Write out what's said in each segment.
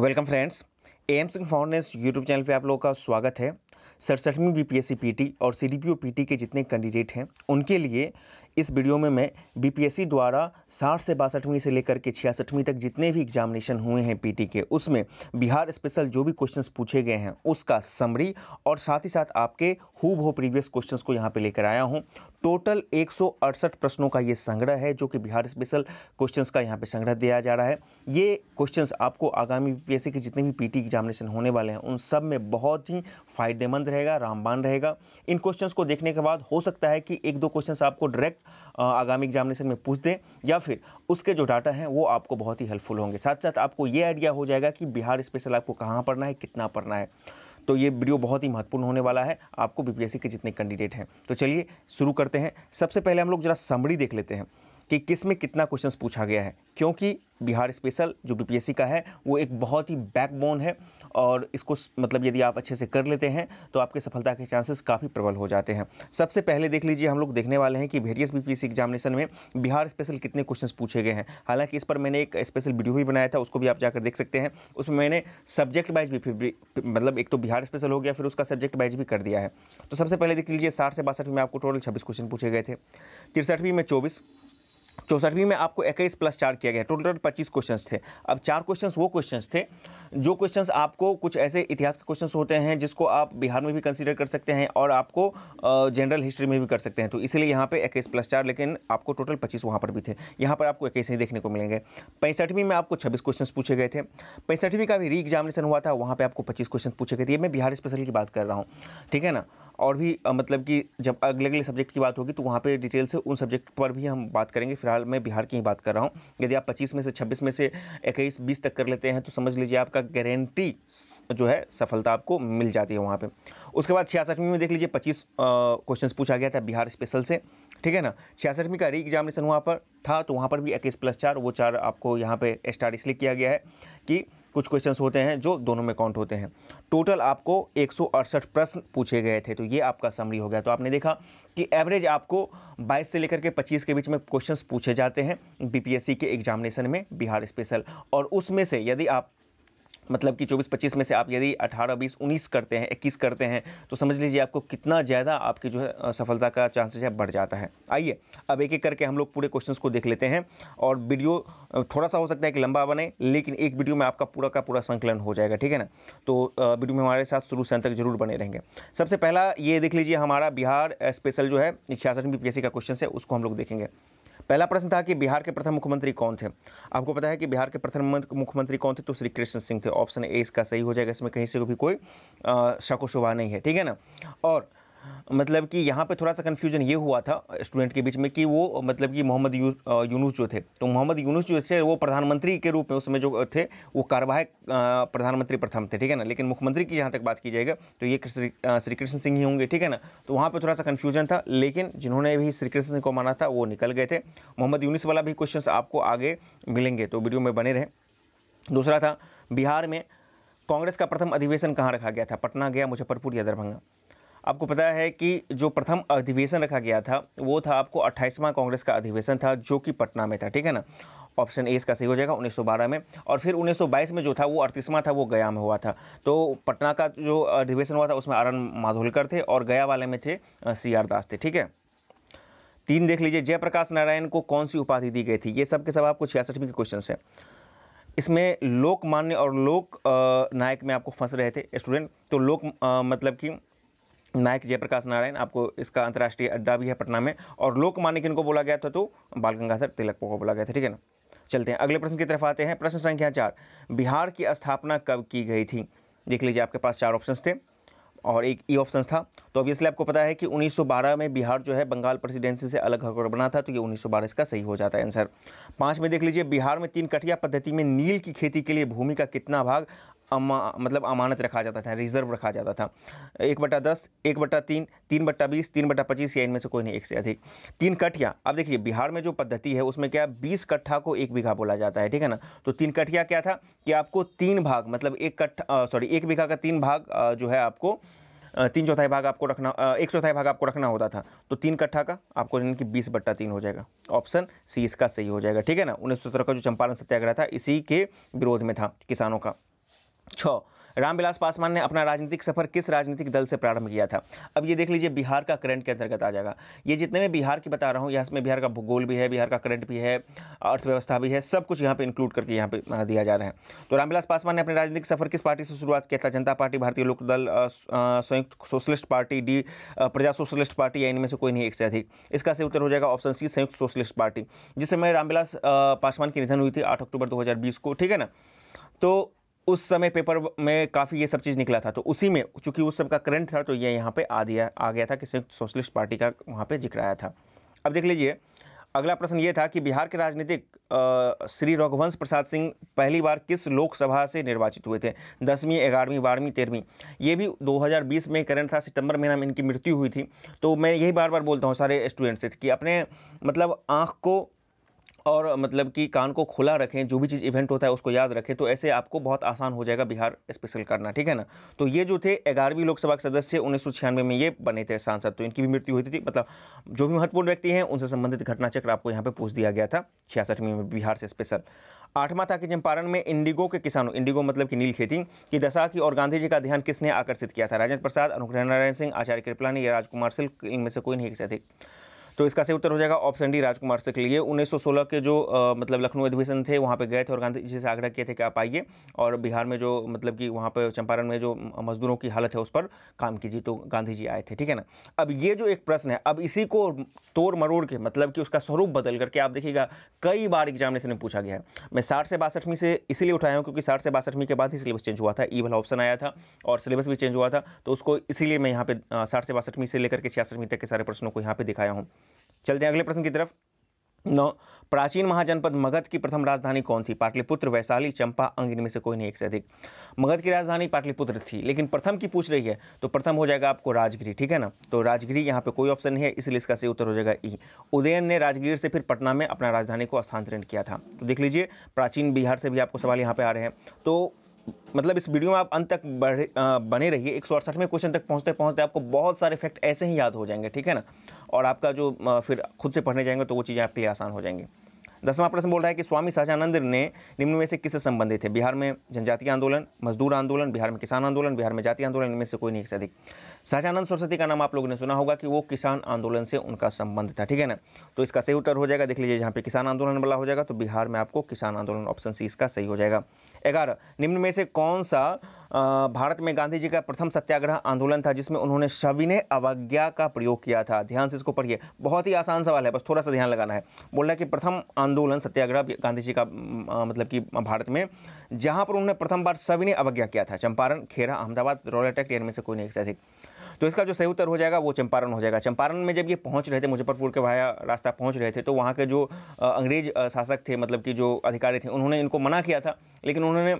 Welcome friends M Singh फाउंडेंस YouTube channel पे आप लोगों का स्वागत है सड़सठवीं पी टी और सी पी टी के जितने कैंडिडेट हैं उनके लिए इस वीडियो में मैं बीपीएससी द्वारा साठ से बासठवीं से लेकर के छियासठवीं तक जितने भी एग्जामिनेशन हुए हैं पीटी के उसमें बिहार स्पेशल जो भी क्वेश्चंस पूछे गए हैं उसका समरी और साथ ही साथ आपके हु भो प्रीवियस क्वेश्चंस को यहाँ पे लेकर आया हूँ टोटल एक प्रश्नों का ये संग्रह है जो कि बिहार स्पेशल क्वेश्चंस का यहाँ पे संग्रह दिया जा रहा है ये क्वेश्चंस आपको आगामी बीपीएससी के जितने भी पीटी एग्जामिनेशन होने वाले हैं उन सब में बहुत ही फायदेमंद रहेगा रामबान रहेगा इन क्वेश्चंस को देखने के बाद हो सकता है कि एक दो क्वेश्चंस आपको डायरेक्ट आगामी एग्जामिनेशन में पूछ दें या फिर उसके जो डाटा हैं वो आपको बहुत ही हेल्पफुल होंगे साथ साथ आपको ये आइडिया हो जाएगा कि बिहार स्पेशल आपको कहाँ पढ़ना है कितना पढ़ना है तो ये वीडियो बहुत ही महत्वपूर्ण होने वाला है आपको बीपीएससी के जितने कैंडिडेट हैं तो चलिए शुरू करते हैं सबसे पहले हम लोग जरा समरी देख लेते हैं कि किस में कितना क्वेश्चंस पूछा गया है क्योंकि बिहार स्पेशल जो बीपीएससी का है वो एक बहुत ही बैकबोन है और इसको मतलब यदि आप अच्छे से कर लेते हैं तो आपके सफलता के चांसेस काफ़ी प्रबल हो जाते हैं सबसे पहले देख लीजिए हम लोग देखने वाले हैं कि वेरियस बीपीएससी एग्जामिनेशन में बिहार स्पेशल कितने क्वेश्चंस पूछे गए हैं हालांकि इस पर मैंने एक स्पेशल वीडियो भी बनाया था उसको भी आप जाकर देख सकते हैं उसमें मैंने सब्जेक्ट वाइज भी मतलब एक तो बिहार स्पेशल हो गया फिर उसका सब्जेक्ट वाइज भी कर दिया है तो सबसे पहले देख लीजिए साठ से बासठवीं में आपको टोटल छब्बीस क्वेश्चन पूछे गए थे तिरसठवीं में चौबीस चौसठवीं तो में आपको इक्कीस प्लस चार किया गया टोटल पच्चीस क्वेश्चन थे अब चार क्वेश्चन वो क्वेश्चन थे जो क्वेश्चन आपको कुछ ऐसे इतिहास के क्वेश्चन होते हैं जिसको आप बिहार में भी कंसिडर कर सकते हैं और आपको जनरल हिस्ट्री में भी कर सकते हैं तो इसीलिए यहाँ पे इक्कीस प्लस चार लेकिन आपको टोटल पच्चीस वहाँ पर भी थे यहाँ पर आपको इक्कीस नहीं देखने को मिलेंगे पैंसठवीं में आपको छब्बीस क्वेश्चन पूछे गए थे पैंसठवीं का भी री एग्जामिनेशन हुआ था वहाँ पर आपको पच्चीस क्वेश्चन पूछे गए थे मैं बिहार स्पेशल की बात कर रहा हूँ ठीक है ना और भी मतलब कि जब अगले अगले सब्जेक्ट की बात होगी तो वहाँ पे डिटेल से उन सब्जेक्ट पर भी हम बात करेंगे फिलहाल मैं बिहार की ही बात कर रहा हूँ यदि आप पच्चीस में से छब्बीस में से इक्कीस बीस तक कर लेते हैं तो समझ लीजिए आपका गारंटी जो है सफलता आपको मिल जाती है वहाँ पर उसके बाद छियासठवीं में देख लीजिए पच्चीस क्वेश्चन पूछा गया था बिहार स्पेशल से ठीक है ना छियासठवीं का री एग्जामिनेशन वहाँ पर था तो वहाँ पर भी इक्कीस प्लस चार वो चार आपको यहाँ पर स्टार इसलिए किया गया है कि कुछ क्वेश्चंस होते हैं जो दोनों में काउंट होते हैं टोटल आपको एक प्रश्न पूछे गए थे तो ये आपका समरी हो गया तो आपने देखा कि एवरेज आपको 22 से लेकर के 25 के बीच में क्वेश्चंस पूछे जाते हैं बीपीएससी के एग्जामिनेशन में बिहार स्पेशल और उसमें से यदि आप मतलब कि 24-25 में से आप यदि 18, 20, 19 करते हैं 21 करते हैं तो समझ लीजिए आपको कितना ज़्यादा आपकी जो है सफलता का चांसेस है बढ़ जाता है आइए अब एक एक करके हम लोग पूरे क्वेश्चंस को देख लेते हैं और वीडियो थोड़ा सा हो सकता है कि लंबा बने लेकिन एक वीडियो में आपका पूरा का पूरा संकलन हो जाएगा ठीक है ना तो वीडियो में हमारे साथ शुरू से अंत तक जरूर बने रहेंगे सबसे पहला ये देख लीजिए हमारा बिहार स्पेशल जो है छियासठ पी का क्वेश्चन है उसको हम लोग देखेंगे पहला प्रश्न था कि बिहार के प्रथम मुख्यमंत्री कौन थे आपको पता है कि बिहार के प्रथम मुख्यमंत्री कौन थे तो श्री कृष्ण सिंह थे ऑप्शन ए इसका सही हो जाएगा इसमें कहीं से भी कोई शकोशुभा नहीं है ठीक है ना और मतलब कि यहाँ पे थोड़ा सा कन्फ्यूजन ये हुआ था स्टूडेंट के बीच में कि वो मतलब कि मोहम्मद यूनुस जो थे तो मोहम्मद यूनुस जो थे वो प्रधानमंत्री के रूप में उसमें जो थे वो कार्यवाहक प्रधानमंत्री प्रथम थे ठीक है ना लेकिन मुख्यमंत्री की जहाँ तक बात की जाएगा तो ये श्री कृष्ण सिंह ही होंगे ठीक है ना तो वहाँ पर थोड़ा सा कन्फ्यूजन था लेकिन जिन्होंने भी श्री कृष्ण सिंह को माना था वो निकल गए थे मोहम्मद यूनिस वाला भी क्वेश्चन आपको आगे मिलेंगे तो वीडियो में बने रहे दूसरा था बिहार में कांग्रेस का प्रथम अधिवेशन कहाँ रखा गया था पटना गया मुजफ्फरपुर या दरभंगा आपको पता है कि जो प्रथम अधिवेशन रखा गया था वो था आपको अट्ठाईसवां कांग्रेस का अधिवेशन था जो कि पटना में था ठीक है ना ऑप्शन ए इसका सही हो जाएगा 1912 में और फिर 1922 में जो था वो अड़तीसवां था वो गया में हुआ था तो पटना का जो अधिवेशन हुआ था उसमें आर माधोलकर थे और गया वाले में थे सी आर दास थे ठीक है तीन देख लीजिए जयप्रकाश नारायण को कौन सी उपाधि दी गई थी ये सब के सब आपको छियासठवीं के क्वेश्चन हैं इसमें लोकमान्य और लोक नायक में आपको फंस रहे थे स्टूडेंट तो लोक मतलब कि नायक जयप्रकाश नारायण आपको इसका अंतर्राष्ट्रीय अड्डा भी है पटना में और लोकमान्य को बोला गया था तो बाल गंगाधर तिलक को बोला गया था ठीक है ना चलते हैं अगले प्रश्न की तरफ आते हैं प्रश्न संख्या चार बिहार की स्थापना कब की गई थी देख लीजिए आपके पास चार ऑप्शन थे और एक ई ऑप्शन था तो ऑब्वियसली आपको पता है कि 1912 में बिहार जो है बंगाल प्रेसिडेंसी से अलग होकर बना था तो ये 1912 इसका सही हो जाता है आंसर पाँच में देख लीजिए बिहार में तीन कटिया पद्धति में नील की खेती के लिए भूमि का कितना भाग अमा मतलब अमानत रखा जाता था रिजर्व रखा जाता था एक बटा दस एक बटा तीन तीन बट्टा बीस तीन बट्टा पच्चीस या इनमें से कोई नहीं एक से अधिक तीन कठिया अब देखिए बिहार में जो पद्धति है उसमें क्या बीस कट्ठा को एक बीघा बोला जाता है ठीक है ना तो तीन कठिया क्या था कि आपको तीन भाग मतलब एक कट्ठा सॉरी एक बीघा का तीन भाग आ, जो है आपको तीन चौथाई भाग आपको रखना एक चौथाई भाग आपको रखना होता था तो तीन कट्ठा का आपको यानी कि बीस बट्टा तीन हो जाएगा ऑप्शन सी इसका सही हो जाएगा ठीक है ना उन्नीस का जो चंपारण सत्याग्रह था इसी के विरोध में था किसानों का छः रामविलास पासवान ने अपना राजनीतिक सफर किस राजनीतिक दल से प्रारंभ किया था अब ये देख लीजिए बिहार का करंट के अंतर्गत आ जाएगा ये जितने मैं बिहार की बता रहा हूँ यहाँ में बिहार का भूगोल भी है बिहार का करंट भी है अर्थव्यवस्था भी है सब कुछ यहाँ पे इंक्लूड करके यहाँ पे दिया जा रहा है तो रामविलास पासवान ने अपने राजनीतिक सफर किस पार्टी से शुरुआत किया था जनता party Bharatiya Lokdal Samyukta socialist party डी प्रजा सोशलिस्ट पार्टी या इनमें से कोई नहीं एक से अधिक इसका से उत्तर हो जाएगा ऑप्शन सी संयुक्त सोशलिस्ट पार्टी जिस समय रामविलास पासवान की निधन हुई थी आठ अक्टूबर दो को ठीक है ना तो उस समय पेपर में काफ़ी ये सब चीज़ निकला था तो उसी में चूंकि उस सब का करंट था तो ये यहाँ पे आ दिया आ गया था कि संयुक्त सोशलिस्ट पार्टी का वहाँ पे जिक्र आया था अब देख लीजिए अगला प्रश्न ये था कि बिहार के राजनीतिक श्री रघुवंश प्रसाद सिंह पहली बार किस लोकसभा से निर्वाचित हुए थे दसवीं ग्यारहवीं बारहवीं तेरहवीं ये भी 2020 में करंट था सितंबर महीना में इनकी मृत्यु हुई थी तो मैं यही बार बार बोलता हूँ सारे स्टूडेंट्स से कि अपने मतलब आँख को और मतलब कि कान को खुला रखें जो भी चीज़ इवेंट होता है उसको याद रखें तो ऐसे आपको बहुत आसान हो जाएगा बिहार स्पेशल करना ठीक है ना तो ये जो थे ग्यारहवीं लोकसभा के सदस्य उन्नीस में ये बने थे सांसद तो इनकी भी मृत्यु हुई थी मतलब जो भी महत्वपूर्ण व्यक्ति हैं उनसे संबंधित घटनाचक्र आपको यहाँ पर पूछ दिया गया था छियासठवीं में बिहार से स्पेशल आठवां था कि चंपारण में इंडिगो के किसानों इंडिगो मतलब कि नील खेती की दशा की और गांधी जी का ध्यान किसने आकर्षित किया था राजेंद्र प्रसाद अनुग्रह नारायण सिंह आचार्य कृपलानी या राजकुमार सिंह इनमें से कोई नहीं एक से अधिक तो इसका सही उत्तर हो जाएगा ऑप्शन डी राजकुमार लिए उन्नीस के जो आ, मतलब लखनऊ अधिवेशन थे वहाँ पे गए थे और गांधी जी से आग्रह किए थे कि आप आइए और बिहार में जो मतलब कि वहाँ पर चंपारण में जो मजदूरों की हालत है उस पर काम कीजिए तो गांधी जी आए थे ठीक है ना अब ये जो एक प्रश्न है अब इसी को तोड़ मरोड़ के मतलब कि उसका स्वरूप बदल करके आप देखिएगा कई बार एग्जामिनेशन में पूछा गया है मैं साठ से बासठवीं से इसीलिए उठाया हूँ क्योंकि साठ से बासठवीं के बाद ही सिलेबस चेंज हुआ था ई e वाला ऑप्शन आया था और सिलेबस भी चेंज हुआ था तो उसको इसीलिए मैं यहाँ पे साठ से बासठवीं से लेकर के छियासठवीं तक के सारे प्रश्नों को यहाँ पर दिखाया हूँ चलते हैं अगले प्रश्न की तरफ नौ प्राचीन महाजनपद मगध की प्रथम राजधानी कौन थी पाटलिपुत्र वैशाली चंपा अंग इनमें से कोई नहीं एक से अधिक मगध की राजधानी पाटलिपुत्र थी लेकिन प्रथम की पूछ रही है तो प्रथम हो जाएगा आपको राजगिरी ठीक है ना तो राजगिरी यहाँ पे कोई ऑप्शन नहीं है इसलिए इसका सही उत्तर हो जाएगा ई उदयन ने राजगिर से फिर पटना में अपना राजधानी को स्थानांतरण किया था तो देख लीजिए प्राचीन बिहार से भी आपको सवाल यहाँ पर आ रहे हैं तो मतलब इस वीडियो में आप अंत तक बढ़े बने रहिए एक सौ अड़सठवें क्वेश्चन तक पहुंचते पहुंचते आपको बहुत सारे फैक्ट ऐसे ही याद हो जाएंगे ठीक है ना और आपका जो फिर खुद से पढ़ने जाएंगे तो वो चीज़ें आपके लिए आसान हो जाएंगी दसवां प्रश्न बोल रहा है कि स्वामी सहजानंद ने निम्न में से किससे संबंधित थे बिहार में जनजाति आंदोलन मजदूर आंदोलन बिहार में किसान आंदोलन बिहार में जाति आंदोलन इनमें से कोई नहीं से अधिक सहजानंद सरस्वती का नाम आप लोगों ने सुना होगा कि वो किसान आंदोलन से उनका संबंध था ठीक है ना तो इसका सही उत्तर हो जाएगा देख लीजिए जहाँ पे किसान आंदोलन वाला हो जाएगा तो बिहार में आपको किसान आंदोलन ऑप्शन सी इसका सही हो जाएगा ग्यारह निम्न में से कौन सा भारत में गांधी जी का प्रथम सत्याग्रह आंदोलन था जिसमें उन्होंने सविनय अवज्ञा का प्रयोग किया था ध्यान से इसको पढ़िए बहुत ही आसान सवाल है बस थोड़ा सा ध्यान लगाना है बोल रहा है कि प्रथम आंदोलन सत्याग्रह गांधी जी का मतलब कि भारत में जहां पर उन्होंने प्रथम बार सविनय अवज्ञा किया था चंपारण खेरा अहमदाबाद रॉयल अटैक में से कोई नहीं एक तो इसका जो सही उत्तर हो जाएगा वो चंपारण हो जाएगा चंपारण में जब ये पहुँच रहे थे मुजफ्फरपुर के भाया रास्ता पहुँच रहे थे तो वहाँ के जो अंग्रेज शासक थे मतलब कि जो अधिकारी थे उन्होंने इनको मना किया था लेकिन उन्होंने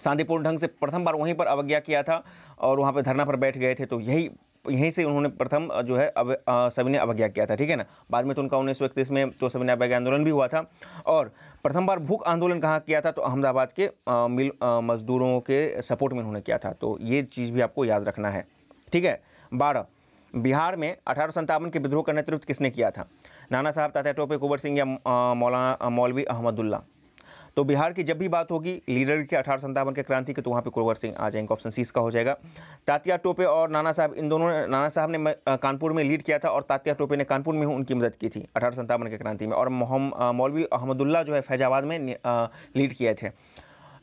शांतिपूर्ण ढंग से प्रथम बार वहीं पर अवज्ञा किया था और वहाँ पर धरना पर बैठ गए थे तो यही यहीं से उन्होंने प्रथम जो है अब सभी ने अवज्ञा किया था ठीक है ना बाद में तो उनका उन्नीस सौ इकतीस में तो सभी ने अवज्ञा आंदोलन भी हुआ था और प्रथम बार भूख आंदोलन कहाँ किया था तो अहमदाबाद के मिल मजदूरों के सपोर्ट में उन्होंने किया था तो ये चीज़ भी आपको याद रखना है ठीक है बारह बिहार में अठारह के विद्रोह का नेतृत्व किसने किया था नाना साहब तात्या टोपे कुंवर सिंह या मौलाना मौलवी अहमदुल्ला तो बिहार की जब भी बात होगी लीडर की अठारह संतावन के क्रांति की तो वहाँ पे कुंवर सिंह आ जाएंगे ऑप्शन सी इसका हो जाएगा तात्या टोपे और नाना साहब इन दोनों ने नाना साहब ने कानपुर में लीड किया था और तात्या टोपे ने कानपुर में ही उनकी मदद की थी अठारह संतावन के क्रांति में और मौलवी अहमदुल्ला जो है फैजाबाद में लीड किए थे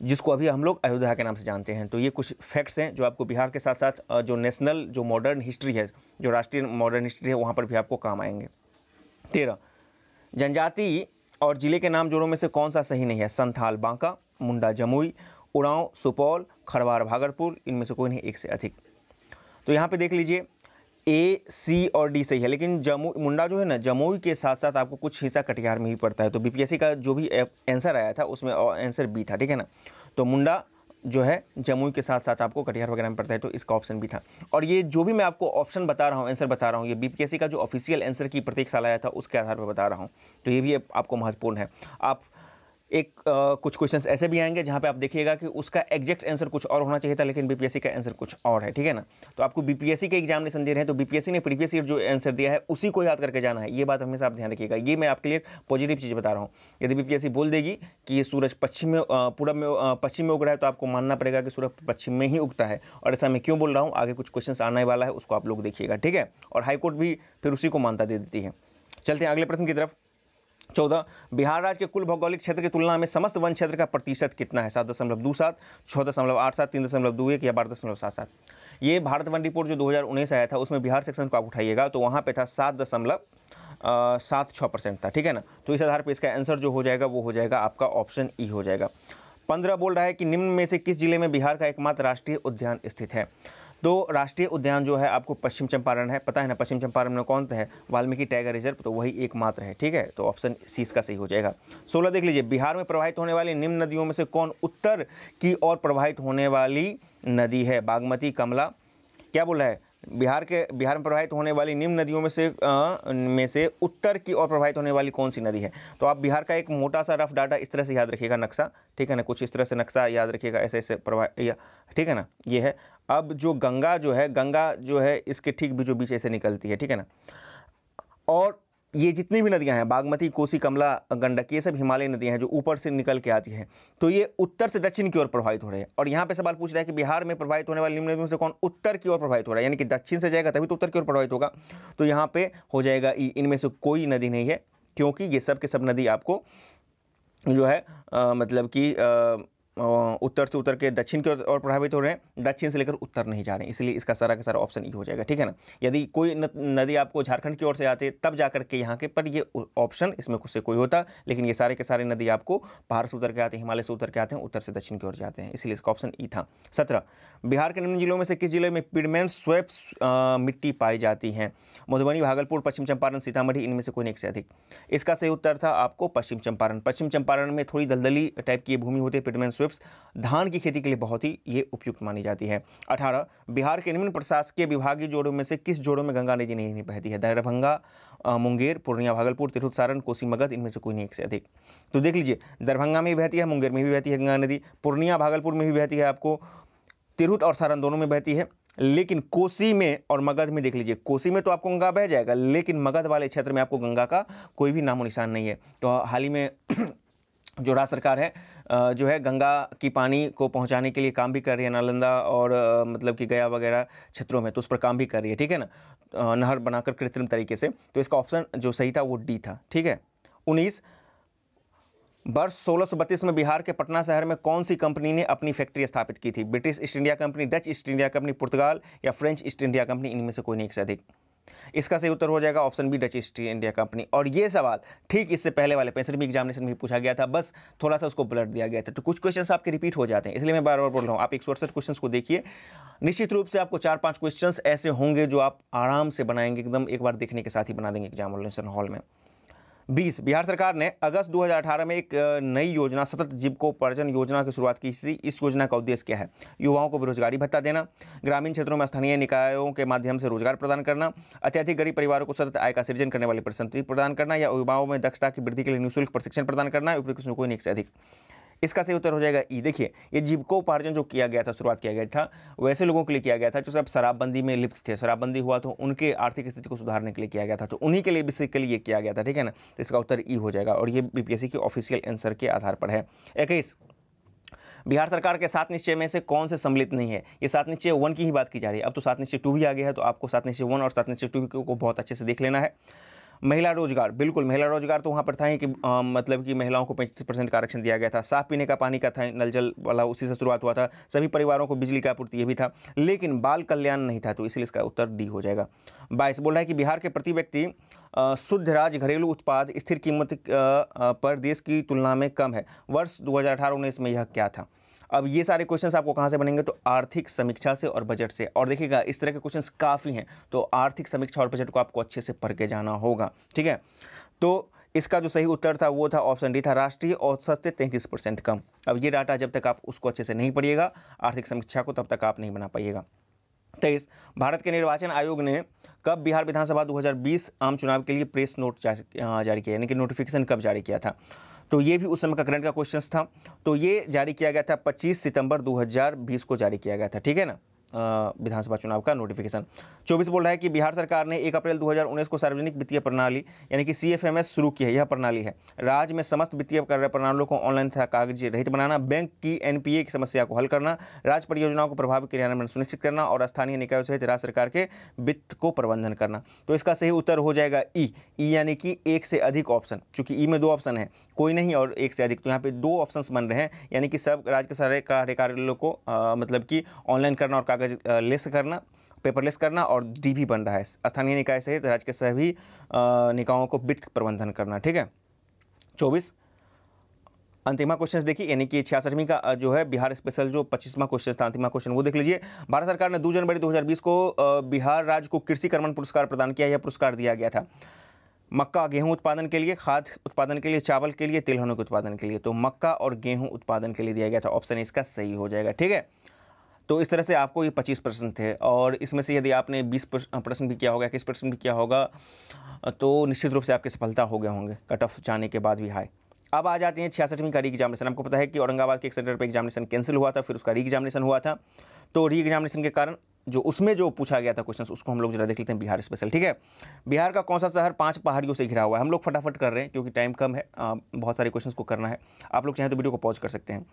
जिसको अभी हम लोग अयोध्या के नाम से जानते हैं तो ये कुछ फैक्ट्स हैं जो आपको बिहार के साथ साथ जो नेशनल जो मॉडर्न हिस्ट्री है जो राष्ट्रीय मॉडर्न हिस्ट्री है वहाँ पर भी आपको काम आएंगे तेरह जनजाति और ज़िले के नाम जोड़ों में से कौन सा सही नहीं है संथाल बांका मुंडा जमुई उड़ाव सुपौल खरवार भागलपुर इनमें से कोई नहीं एक से अधिक तो यहाँ पे देख लीजिए ए सी और डी सही है लेकिन जमू मुंडा जो है ना जमुई के साथ साथ आपको कुछ हिस्सा कटिहार में ही पड़ता है तो बीपीएससी का जो भी आंसर आया था उसमें आंसर बी था ठीक है ना तो मुंडा जो है जमुई के साथ साथ आपको कटिहार वगैरह में पड़ता है तो इसका ऑप्शन भी था और ये जो भी मैं आपको ऑप्शन बता रहा हूँ आंसर बता रहा हूँ ये बीपीएससी का जो ऑफिशियल आंसर की प्रत्येक साल आया था उसके आधार पर बता रहा हूँ तो ये भी आपको महत्वपूर्ण है आप एक आ, कुछ क्वेश्चंस ऐसे भी आएंगे जहाँ पे आप देखिएगा कि उसका एग्जैक्ट आंसर कुछ और होना चाहिए था लेकिन बीपीएससी का आंसर कुछ और है ठीक है ना तो आपको बीपीएससी के एग्जामिनेशन दे रहे हैं तो बीपीएससी ने प्रीवियस ईयर जो आंसर दिया है उसी को याद करके जाना है ये बात हमेशा आप ध्यान रखिएगा ये मैं आपके लिए पॉजिटिव चीज़ बता रहा हूँ यदि बी बोल देगी कि ये सूरज पश्चिम में पूरब में पश्चिम में उग रहा है तो आपको मानना पड़ेगा कि सूरज पश्चिम में ही उगता है और ऐसा मैं क्यों बोल रहा हूँ आगे कुछ क्वेश्चन आने वाला है उसको आप लोग देखिएगा ठीक है और हाईकोर्ट भी फिर उसी को मानता दे देती है चलते हैं अगले प्रश्न की तरफ चौदह बिहार राज्य के कुल भौगोलिक क्षेत्र की तुलना में समस्त वन क्षेत्र का प्रतिशत कितना है सात दशमलव दो सात छः दशमलव आठ सात तीन दशमलव दो एक या बारह दशमलव सात सात ये भारत वन रिपोर्ट जो उन्नीस आया था उसमें बिहार सेक्शन को आप उठाइएगा तो वहाँ पे था सात दशमलव सात छः परसेंट था ठीक है ना तो इस आधार पर इसका आंसर जो हो जाएगा वो हो जाएगा आपका ऑप्शन ई हो जाएगा पंद्रह बोल रहा है कि निम्न में से किस जिले में बिहार का एकमात्र राष्ट्रीय उद्यान स्थित है तो राष्ट्रीय उद्यान जो है आपको पश्चिम चंपारण है पता है ना पश्चिम चंपारण में कौन है वाल्मीकि टाइगर रिजर्व तो वही एकमात्र है ठीक है तो ऑप्शन सी इसका सही हो जाएगा सोलह देख लीजिए बिहार में प्रवाहित होने वाली निम्न नदियों में से कौन उत्तर की ओर प्रवाहित होने वाली नदी है बागमती कमला क्या बोला है बिहार के बिहार में प्रभावित होने वाली निम्न नदियों में से आ, में से उत्तर की ओर प्रभावित होने वाली कौन सी नदी है तो आप बिहार का एक मोटा सा रफ डाटा इस तरह से याद रखिएगा नक्शा ठीक है ना कुछ इस तरह से नक्शा याद रखिएगा ऐसे ऐसे प्रभा ठीक है ना ये है अब जो गंगा जो है गंगा जो है इसके ठीक बीचों बीच ऐसे निकलती है ठीक है ना और ये जितनी भी नदियां हैं बागमती कोसी कमला गंडक ये सब हिमालय नदियां हैं जो ऊपर से निकल के आती हैं तो ये उत्तर से दक्षिण की ओर प्रभावित हो रहे हैं और यहाँ पे सवाल पूछ रहा है कि बिहार में प्रभावित होने वाली निम्न नदियों से कौन उत्तर की ओर प्रभावित हो रहा है यानी कि दक्षिण से जाएगा तभी तो उत्तर की ओर प्रभावित होगा तो यहाँ पर हो जाएगा ई इनमें से कोई नदी नहीं है क्योंकि ये सब के सब नदी आपको जो है आ, मतलब कि उत्तर से उत्तर के दक्षिण की ओर प्रभावित हो रहे हैं दक्षिण से लेकर उत्तर नहीं जा रहे हैं इसलिए इसका सारा का सारा ऑप्शन ई e हो जाएगा ठीक है ना यदि कोई नदी आपको झारखंड की ओर से आते तब जा करके यहाँ के पर ये ऑप्शन इसमें कुछ से कोई होता लेकिन ये सारे के सारे नदी आपको बाहर से उतर के आते हैं हिमालय से उतर के आते हैं उत्तर से दक्षिण की ओर जाते हैं इसलिए इसका ऑप्शन ई e था सत्रह बिहार के निम्न जिलों में से किस जिले में पिडमेंट स्वेप मिट्टी पाई जाती हैं मधुबनी भागलपुर पश्चिम चंपारण सीतामढ़ी इनमें से कोई एक से अधिक इसका सही उत्तर था आपको पश्चिम चंपारण पश्चिम चंपारण में थोड़ी दलदली टाइप की भूमि होती है पिटमैन स्विप्स धान की खेती के लिए बहुत ही ये उपयुक्त मानी जाती है अठारह बिहार के निम्न प्रशासकीय विभागीय जोड़ों में से किस जोड़ों में गंगा नदी नहीं बहती है दरभंगा मुंगेर पूर्णिया भागलपुर तिरहुत सारण कोसी मगध इनमें से कोई नहीं एक से अधिक तो देख लीजिए दरभंगा में भी बहती है मुंगेर में भी बहती है गंगा नदी पूर्णिया भागलपुर में भी बहती है आपको तिरहुत और सारण दोनों में बहती है लेकिन कोसी में और मगध में देख लीजिए कोसी में तो आपको गंगा बह जाएगा लेकिन मगध वाले क्षेत्र में आपको गंगा का कोई भी नामो निशान नहीं है तो हाल ही में जो राज्य सरकार है जो है गंगा की पानी को पहुंचाने के लिए काम भी कर रही है नालंदा और मतलब कि गया वगैरह क्षेत्रों में तो उस पर काम भी कर रही है ठीक है ना नहर बनाकर कृत्रिम तरीके से तो इसका ऑप्शन जो सही था वो डी था ठीक है उन्नीस वर्ष सोलह में बिहार के पटना शहर में कौन सी कंपनी ने अपनी फैक्ट्री स्थापित की थी British East India company Dutch East India company पुर्तगाल या फ्रेंच ईस्ट इंडिया कंपनी इनमें से कोई नहीं से अधिक इसका सही उत्तर हो जाएगा option B Dutch East India company और ये सवाल ठीक इससे पहले वाले पेंसिल एग्जामिनेशन में पूछा गया था बस थोड़ा सा उसको ब्लड दिया गया था तो कुछ क्वेश्चन आपके रिपीट हो जाते हैं इसलिए मैं बार बार बोल रहा हूँ आप एक सौ अड़सठ क्वेश्चन को देखिए निश्चित रूप से आपको चार पाँच क्वेश्चन ऐसे होंगे जो आप आराम से बनाएंगे एकदम एक बार देखने के साथ ही बना देंगे एग्जामिनेशन हॉल में बीस बिहार सरकार ने अगस्त 2018 में एक नई योजना सतत पर्जन योजना की शुरुआत की थी इस योजना का उद्देश्य क्या है युवाओं को बेरोजगारी भत्ता देना ग्रामीण क्षेत्रों में स्थानीय निकायों के माध्यम से रोजगार प्रदान करना अत्यधिक गरीब परिवारों को सतत आय का सृजन करने वाली प्रसन्नति प्रदान करना या युवाओं में दक्षता की वृद्धि के लिए निःशुल्क प्रशिक्षण प्रदान करना उपयुक्त कोई एक से अधिक इसका सही उत्तर हो जाएगा ई देखिए ये जीविकोपार्जन जो किया गया था शुरुआत किया गया था वैसे लोगों के लिए किया गया था जो सब शराबबंदी में लिप्त थे शराबबंदी हुआ तो उनके आर्थिक स्थिति को सुधारने के लिए किया गया था तो उन्हीं के लिए बेसिकली ये किया गया था ठीक है ना तो इसका उत्तर ई हो जाएगा और ये बीपीएससी के ऑफिशियल आंसर के आधार पर है इक्कीस बिहार सरकार के सात निश्चय में से कौन से सम्मिलित नहीं है ये सात निश्चय वन की ही बात की जा रही है अब तो सात निश्चय टू भी आ गया है तो आपको सात निश्चय वन और सात निश्चय टू को बहुत अच्छे से देख लेना है महिला रोजगार बिल्कुल महिला रोजगार तो वहाँ पर था ही कि आ, मतलब कि महिलाओं को पैंतीस परसेंट का आरक्षण दिया गया था साफ पीने का पानी का था नल जल वाला उसी से शुरुआत हुआ था सभी परिवारों को बिजली का आपूर्ति ये भी था लेकिन बाल कल्याण नहीं था तो इसलिए इसका उत्तर डी हो जाएगा बाईस बोल रहा है कि बिहार के प्रति व्यक्ति शुद्ध राज घरेलू उत्पाद स्थिर कीमत पर देश की तुलना में कम है वर्ष दो हज़ार में यह क्या था अब ये सारे क्वेश्चंस आपको कहाँ से बनेंगे तो आर्थिक समीक्षा से और बजट से और देखिएगा इस तरह के क्वेश्चंस काफ़ी हैं तो आर्थिक समीक्षा और बजट को आपको अच्छे से पढ़ के जाना होगा ठीक है तो इसका जो सही उत्तर था वो था ऑप्शन डी था राष्ट्रीय औसत से तैंतीस परसेंट कम अब ये डाटा जब तक आप उसको अच्छे से नहीं पढ़िएगा आर्थिक समीक्षा को तब तक आप नहीं बना पाइएगा तेईस भारत के निर्वाचन आयोग ने कब बिहार विधानसभा 2020 आम चुनाव के लिए प्रेस नोट जारी किया यानी कि नोटिफिकेशन कब जारी किया था तो ये भी उस समय का करंट का क्वेश्चन था तो ये जारी किया गया था पच्चीस सितंबर 2020 को जारी किया गया था ठीक है ना विधानसभा चुनाव का नोटिफिकेशन 24 बोल रहा है कि बिहार सरकार ने 1 अप्रैल 2019 को सार्वजनिक वित्तीय प्रणाली यानी कि सी शुरू की है यह प्रणाली है राज्य में समस्त वित्तीय कार्य प्रणालियों को ऑनलाइन तथा कागज रहित बनाना बैंक की एनपीए की समस्या को हल करना राज्य परियोजनाओं को प्रभावी क्रियान्वयन सुनिश्चित करना और स्थानीय निकायों सहित राज्य सरकार के वित्त को प्रबंधन करना तो इसका सही उत्तर हो जाएगा ई e। ई e यानी कि एक से अधिक ऑप्शन चूंकि ई e में दो ऑप्शन है कोई नहीं और एक से अधिक तो यहाँ पे दो ऑप्शंस बन रहे हैं यानी कि सब राज्य के सारे कार्यकारों को आ, मतलब कि ऑनलाइन करना और कागज लेस करना पेपरलेस करना और डी भी बन रहा है स्थानीय निकाय सहित राज्य के सभी निकायों को वित्त प्रबंधन करना ठीक है चौबीस अंतिमा क्वेश्चन देखिए यानी कि छियासठवीं का जो है बिहार स्पेशल जो पच्चीसवां क्वेश्चन था अंतिमा क्वेश्चन वो देख लीजिए भारत सरकार ने दो जनवरी 2020 को बिहार राज्य को कृषि कर्मण पुरस्कार प्रदान किया यह पुरस्कार दिया गया था मक्का गेहूं उत्पादन के लिए खाद उत्पादन के लिए चावल के लिए तिलहनों के उत्पादन के लिए तो मक्का और गेहूं उत्पादन के लिए दिया गया था ऑप्शन इसका सही हो जाएगा ठीक है तो इस तरह से आपको ये पच्चीस परसेंट थे और इसमें से यदि आपने बीस परसेंट भी किया होगा इक्कीस परसेंट भी किया होगा तो निश्चित रूप से आपकी सफलता हो गए होंगे कट ऑफ जाने के बाद भी हाई अब आ जाती हैं छियासठवीं का री एग्जामिनेशन आपको पता है कि औरंगाबाद के एक सेंटर पर एग्जामिनेशन कैंसिल हुआ था फिर उसका री एग्जामिनेशन हुआ था तो री एग्जामिनेशन के कारण जो उसमें जो पूछा गया था क्वेश्चन उसको हम लोग जरा देख लेते हैं बिहार स्पेशल ठीक है बिहार का कौन सा शहर पांच पहाड़ियों से घिरा हुआ है हम लोग फटाफट कर रहे हैं क्योंकि टाइम कम है आ, बहुत सारे क्वेश्चन को करना है आप लोग चाहें तो वीडियो को पॉज कर सकते हैं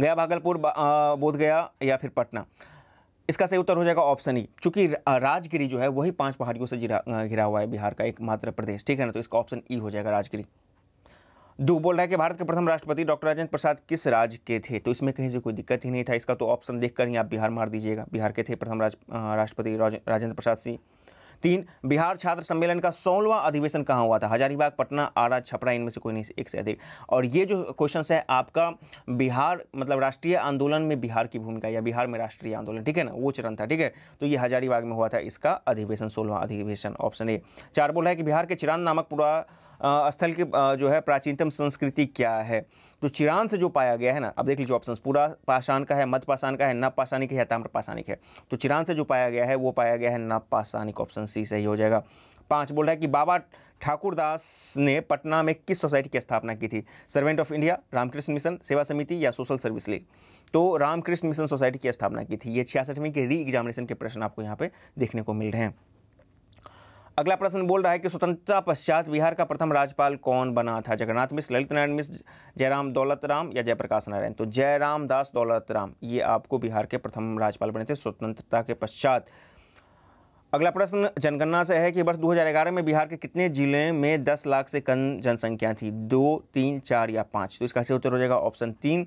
गया भागलपुर बोध गया या फिर पटना इसका सही उत्तर हो जाएगा ऑप्शन ई e, चूंकि राजगिरी जो है वही पाँच पहाड़ियों से घिरा हुआ है बिहार का एकमात्र प्रदेश ठीक है ना तो इसका ऑप्शन ई e हो जाएगा राजगिरी दो बोल रहा है कि भारत के प्रथम राष्ट्रपति डॉक्टर राजेंद्र प्रसाद किस राज्य के थे तो इसमें कहीं से कोई दिक्कत ही नहीं था इसका तो ऑप्शन देखकर ही आप बिहार मार दीजिएगा बिहार के थे प्रथम राष्ट्रपति राजेंद्र प्रसाद सिंह तीन बिहार छात्र सम्मेलन का सोलवा अधिवेशन कहाँ हुआ था हजारीबाग पटना आरा छपरा इनमें से कोई नहीं एक से अधिक और ये जो क्वेश्चन है आपका बिहार मतलब राष्ट्रीय आंदोलन में बिहार की भूमिका या बिहार में राष्ट्रीय आंदोलन ठीक है ना वो चरण था ठीक है तो ये हजारीबाग में हुआ था इसका अधिवेशन सोलवा अधिवेशन ऑप्शन ए चार बोला है कि बिहार के चिरान नामक पूरा स्थल की जो है प्राचीनतम संस्कृति क्या है तो चिरान से जो पाया गया है ना अब देख लीजिए ऑप्शन पूरा पाषाण का है मध्य पाषाण का है नव पाषाणिक है या ताम्र पाषाणिक है तो चिरान से जो पाया गया है वो पाया गया है नव पाषाणिक ऑप्शन सी सही हो जाएगा पाँच बोल रहा है कि बाबा ठाकुरदास ने पटना में किस सोसाइटी की स्थापना की थी servant of India Ramakrishna mission Seva Samiti या सोशल सर्विस लीग तो रामकृष्ण मिशन सोसाइटी की स्थापना की थी ये छियासठवीं के री एग्जामिनेशन के प्रश्न आपको यहाँ पे देखने को मिल रहे हैं अगला प्रश्न बोल रहा है कि स्वतंत्रता पश्चात बिहार का प्रथम राज्यपाल कौन बना था जगन्नाथ मिश्र ललित नारायण मिश्र जयराम दौलत राम या जयप्रकाश नारायण तो जयराम दास दौलत राम ये आपको बिहार के प्रथम राज्यपाल बने थे स्वतंत्रता के पश्चात अगला प्रश्न जनगणना से है कि वर्ष 2011 में बिहार के कितने जिले में 10 लाख से कम जनसंख्या थी दो तीन चार या पाँच तो इसका सही उत्तर हो जाएगा ऑप्शन तीन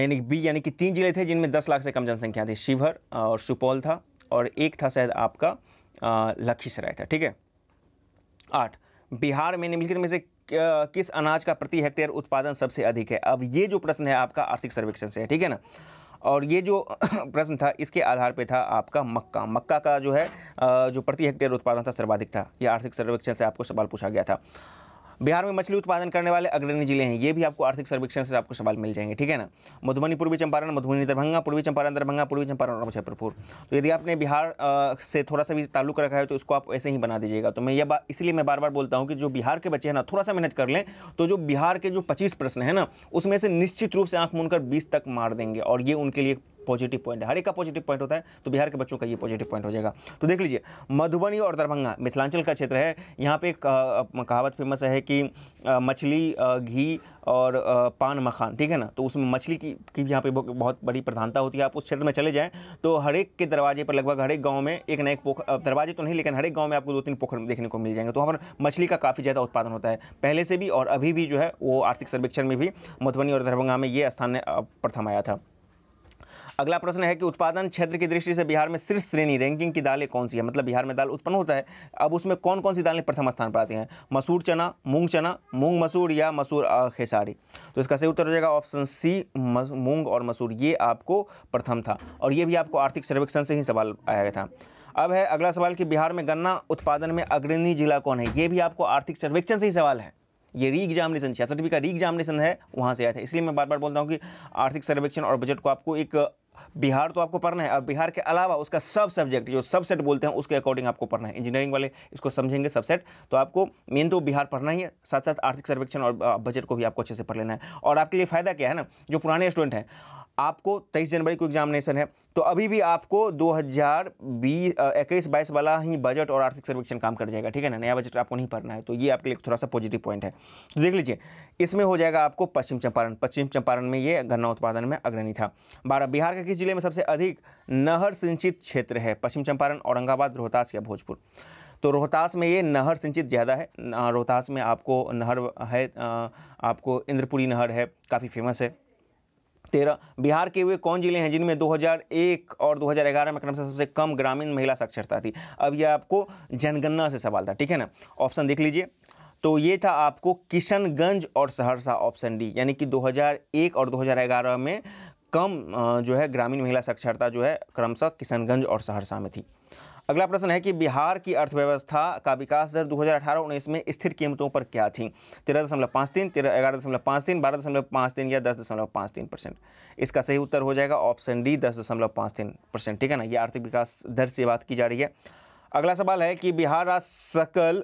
यानी बी यानी कि तीन जिले थे जिनमें 10 लाख से कम जनसंख्या थी शिवहर और सुपौल था और एक था शायद आपका लखीसराय था ठीक है आठ बिहार में निम्नलिखित में से किस अनाज का प्रति हेक्टेयर उत्पादन सबसे अधिक है अब ये जो प्रश्न है आपका आर्थिक सर्वेक्षण से है ठीक है ना और ये जो प्रश्न था इसके आधार पे था आपका मक्का मक्का का जो है जो प्रति हेक्टेयर उत्पादन था सर्वाधिक था यह आर्थिक सर्वेक्षण से आपको सवाल पूछा गया था बिहार में मछली उत्पादन करने वाले अग्रणी जिले हैं ये भी आपको आर्थिक सर्वेक्षण से आपको सवाल मिल जाएंगे ठीक है ना मधुबनी पूर्वी चंपारण मधुबनी दरभंगा पूर्वी चंपारण दरभंगा पूर्वी चंपारण और मुजफ्फरपुर तो यदि आपने बिहार से थोड़ा सा भी ताल्लुक रखा है तो इसको आप ऐसे ही बना दीजिएगा तो मैं ये बात इसलिए मैं बार बार बोलता हूँ कि जो बिहार के बच्चे हैं ना थोड़ा सा मेहनत कर लें तो जो बिहार के जो पच्चीस प्रश्न है ना उसमें से निश्चित रूप से आँख मुनकर बीस तक मार देंगे और ये उनके लिए पॉजिटिव पॉइंट है हर एक का पॉजिटिव पॉइंट होता है तो बिहार के बच्चों का ये पॉजिटिव पॉइंट हो जाएगा तो देख लीजिए मधुबनी और दरभंगा मिथिलांचल का क्षेत्र है यहाँ पे एक कहावत फेमस है कि मछली घी और पान मखान ठीक है ना तो उसमें मछली की की यहाँ पे बहुत बड़ी प्रधानता होती है आप उस क्षेत्र में चले जाएँ तो हर एक के दरवाजे पर लगभग हर एक गाँव में एक ना एक पोखर दरवाजे तो नहीं लेकिन हर एक गाँव में आपको दो तीन पोखर देखने को मिल जाएंगे तो वहाँ पर मछली का काफ़ी ज़्यादा उत्पादन होता है पहले से भी और अभी भी जो है वो आर्थिक सर्वेक्षण में भी मधुबनी और दरभंगा में ये स्थान प्रथम आया था अगला प्रश्न है कि उत्पादन क्षेत्र की दृष्टि से बिहार में शीर्ष श्रेणी रैंकिंग की दालें कौन सी है मतलब बिहार में दाल उत्पन्न होता है अब उसमें कौन कौन सी दालें प्रथम स्थान पर आती हैं मसूर चना मूंग चना मूंग मसूर या मसूर खेसारी तो इसका सही उत्तर हो जाएगा ऑप्शन सी मूंग और मसूर ये आपको प्रथम था और ये भी आपको आर्थिक सर्वेक्षण से ही सवाल आया था अब है अगला सवाल कि बिहार में गन्ना उत्पादन में अग्रणी जिला कौन है ये भी आपको आर्थिक सर्वेक्षण से ही सवाल है ये री एग्जामिनेशन छियासठवीं का री एग्जामिनेशन है वहाँ से आया था इसलिए मैं बार बार बोलता हूँ कि आर्थिक सर्वेक्षण और बजट को आपको एक बिहार तो आपको पढ़ना है और बिहार के अलावा उसका सब सब्जेक्ट जो सबसेट बोलते हैं उसके अकॉर्डिंग आपको पढ़ना है इंजीनियरिंग वाले इसको समझेंगे सबसेट तो आपको मेन तो बिहार पढ़ना ही है साथ साथ आर्थिक सर्वेक्षण और बजट को भी आपको अच्छे से पढ़ लेना है और आपके लिए फ़ायदा क्या है ना जो पुराने स्टूडेंट हैं आपको तेईस जनवरी को एग्जामिनेशन है तो अभी भी आपको दो हज़ार बीस इक्कीस बाईस वाला ही बजट और आर्थिक सर्वेक्षण काम कर जाएगा ठीक है ना नया बजट आपको नहीं पढ़ना है तो ये आपके लिए थोड़ा सा पॉजिटिव पॉइंट है तो देख लीजिए इसमें हो जाएगा आपको पश्चिम चंपारण पश्चिम चंपारण में ये गन्ना उत्पादन में अग्रणी था बारह बिहार के किस जिले में सबसे अधिक नहर सिंचित क्षेत्र है पश्चिम चंपारण औरंगाबाद रोहतास या भोजपुर तो रोहतास में ये नहर सिंचित ज़्यादा है रोहतास में आपको नहर है आपको इंद्रपुरी नहर है काफ़ी फेमस है तेरह बिहार के वे कौन जिले हैं जिनमें 2001 और 2011 में क्रमशः सबसे कम ग्रामीण महिला साक्षरता थी अब यह आपको जनगणना से सवाल था ठीक है ना ऑप्शन देख लीजिए तो ये था आपको किशनगंज और सहरसा ऑप्शन डी यानी कि 2001 और 2011 में कम जो है ग्रामीण महिला साक्षरता जो है क्रमशः किशनगंज और सहरसा में थी अगला प्रश्न है कि बिहार की अर्थव्यवस्था का विकास दर 2018-19 में स्थिर कीमतों पर क्या थी तेरह दशमलव पाँच तीन तेरह ग्यारह दशमलव पाँच तीन बारह दशमलव पाँच तीन या दस दशमलव पाँच तीन परसेंट इसका सही उत्तर हो जाएगा ऑप्शन डी दस दशमलव पाँच तीन परसेंट ठीक है ना ये आर्थिक विकास दर से बात की जा रही है अगला सवाल है कि बिहार राज्य सकल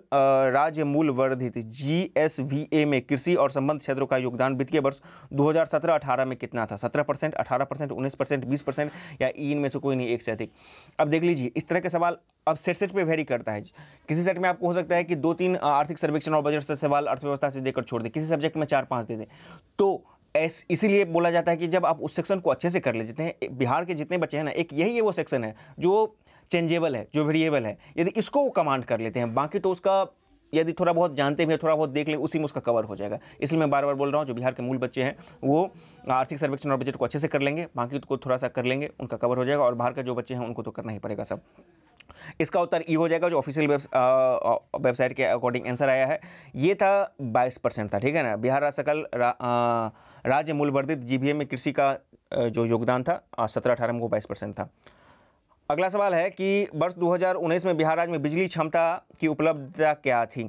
राज्य मूल वर्धित जी में कृषि और संबंध क्षेत्रों का योगदान वित्तीय वर्ष 2017-18 में कितना था 17 परसेंट अठारह परसेंट उन्नीस परसेंट बीस परसेंट या इनमें से कोई नहीं एक से अधिक अब देख लीजिए इस तरह के सवाल अब सेट सेट पे वेरी करता है किसी सेट में आपको हो सकता है कि दो तीन आर्थिक सर्वेक्षण और बजट से सवाल अर्थव्यवस्था से देकर छोड़ दें किसी सब्जेक्ट में चार पाँच दे दें तो एस इसीलिए बोला जाता है कि जब आप उस सेक्शन को अच्छे से कर लेते हैं बिहार के जितने बच्चे हैं ना एक यही है वो सेक्शन है जो चेंजेबल है जो वेरिएबल है यदि इसको वो कमांड कर लेते हैं बाकी तो उसका यदि थोड़ा बहुत जानते भी हैं थोड़ा बहुत देख लें उसी में उसका कवर हो जाएगा इसलिए मैं बार बार बोल रहा हूँ जो बिहार के मूल बच्चे हैं वो आर्थिक सर्वेक्षण और बजट को अच्छे से कर लेंगे बाकी को थोड़ा सा कर लेंगे उनका कवर हो जाएगा और बाहर का जो बच्चे हैं उनको तो करना ही पड़ेगा सब इसका उत्तर ई e हो जाएगा जो ऑफिशियल वेबसाइट के अकॉर्डिंग आंसर आया है ये था बाईस परसेंट था ठीक है ना बिहार रा सकल राज्य मूलवर्धित जीबीए में कृषि का जो योगदान था सत्रह अठारह में वो बाईस परसेंट था अगला सवाल है कि वर्ष 2019 में बिहार राज्य में बिजली क्षमता की उपलब्धता क्या थी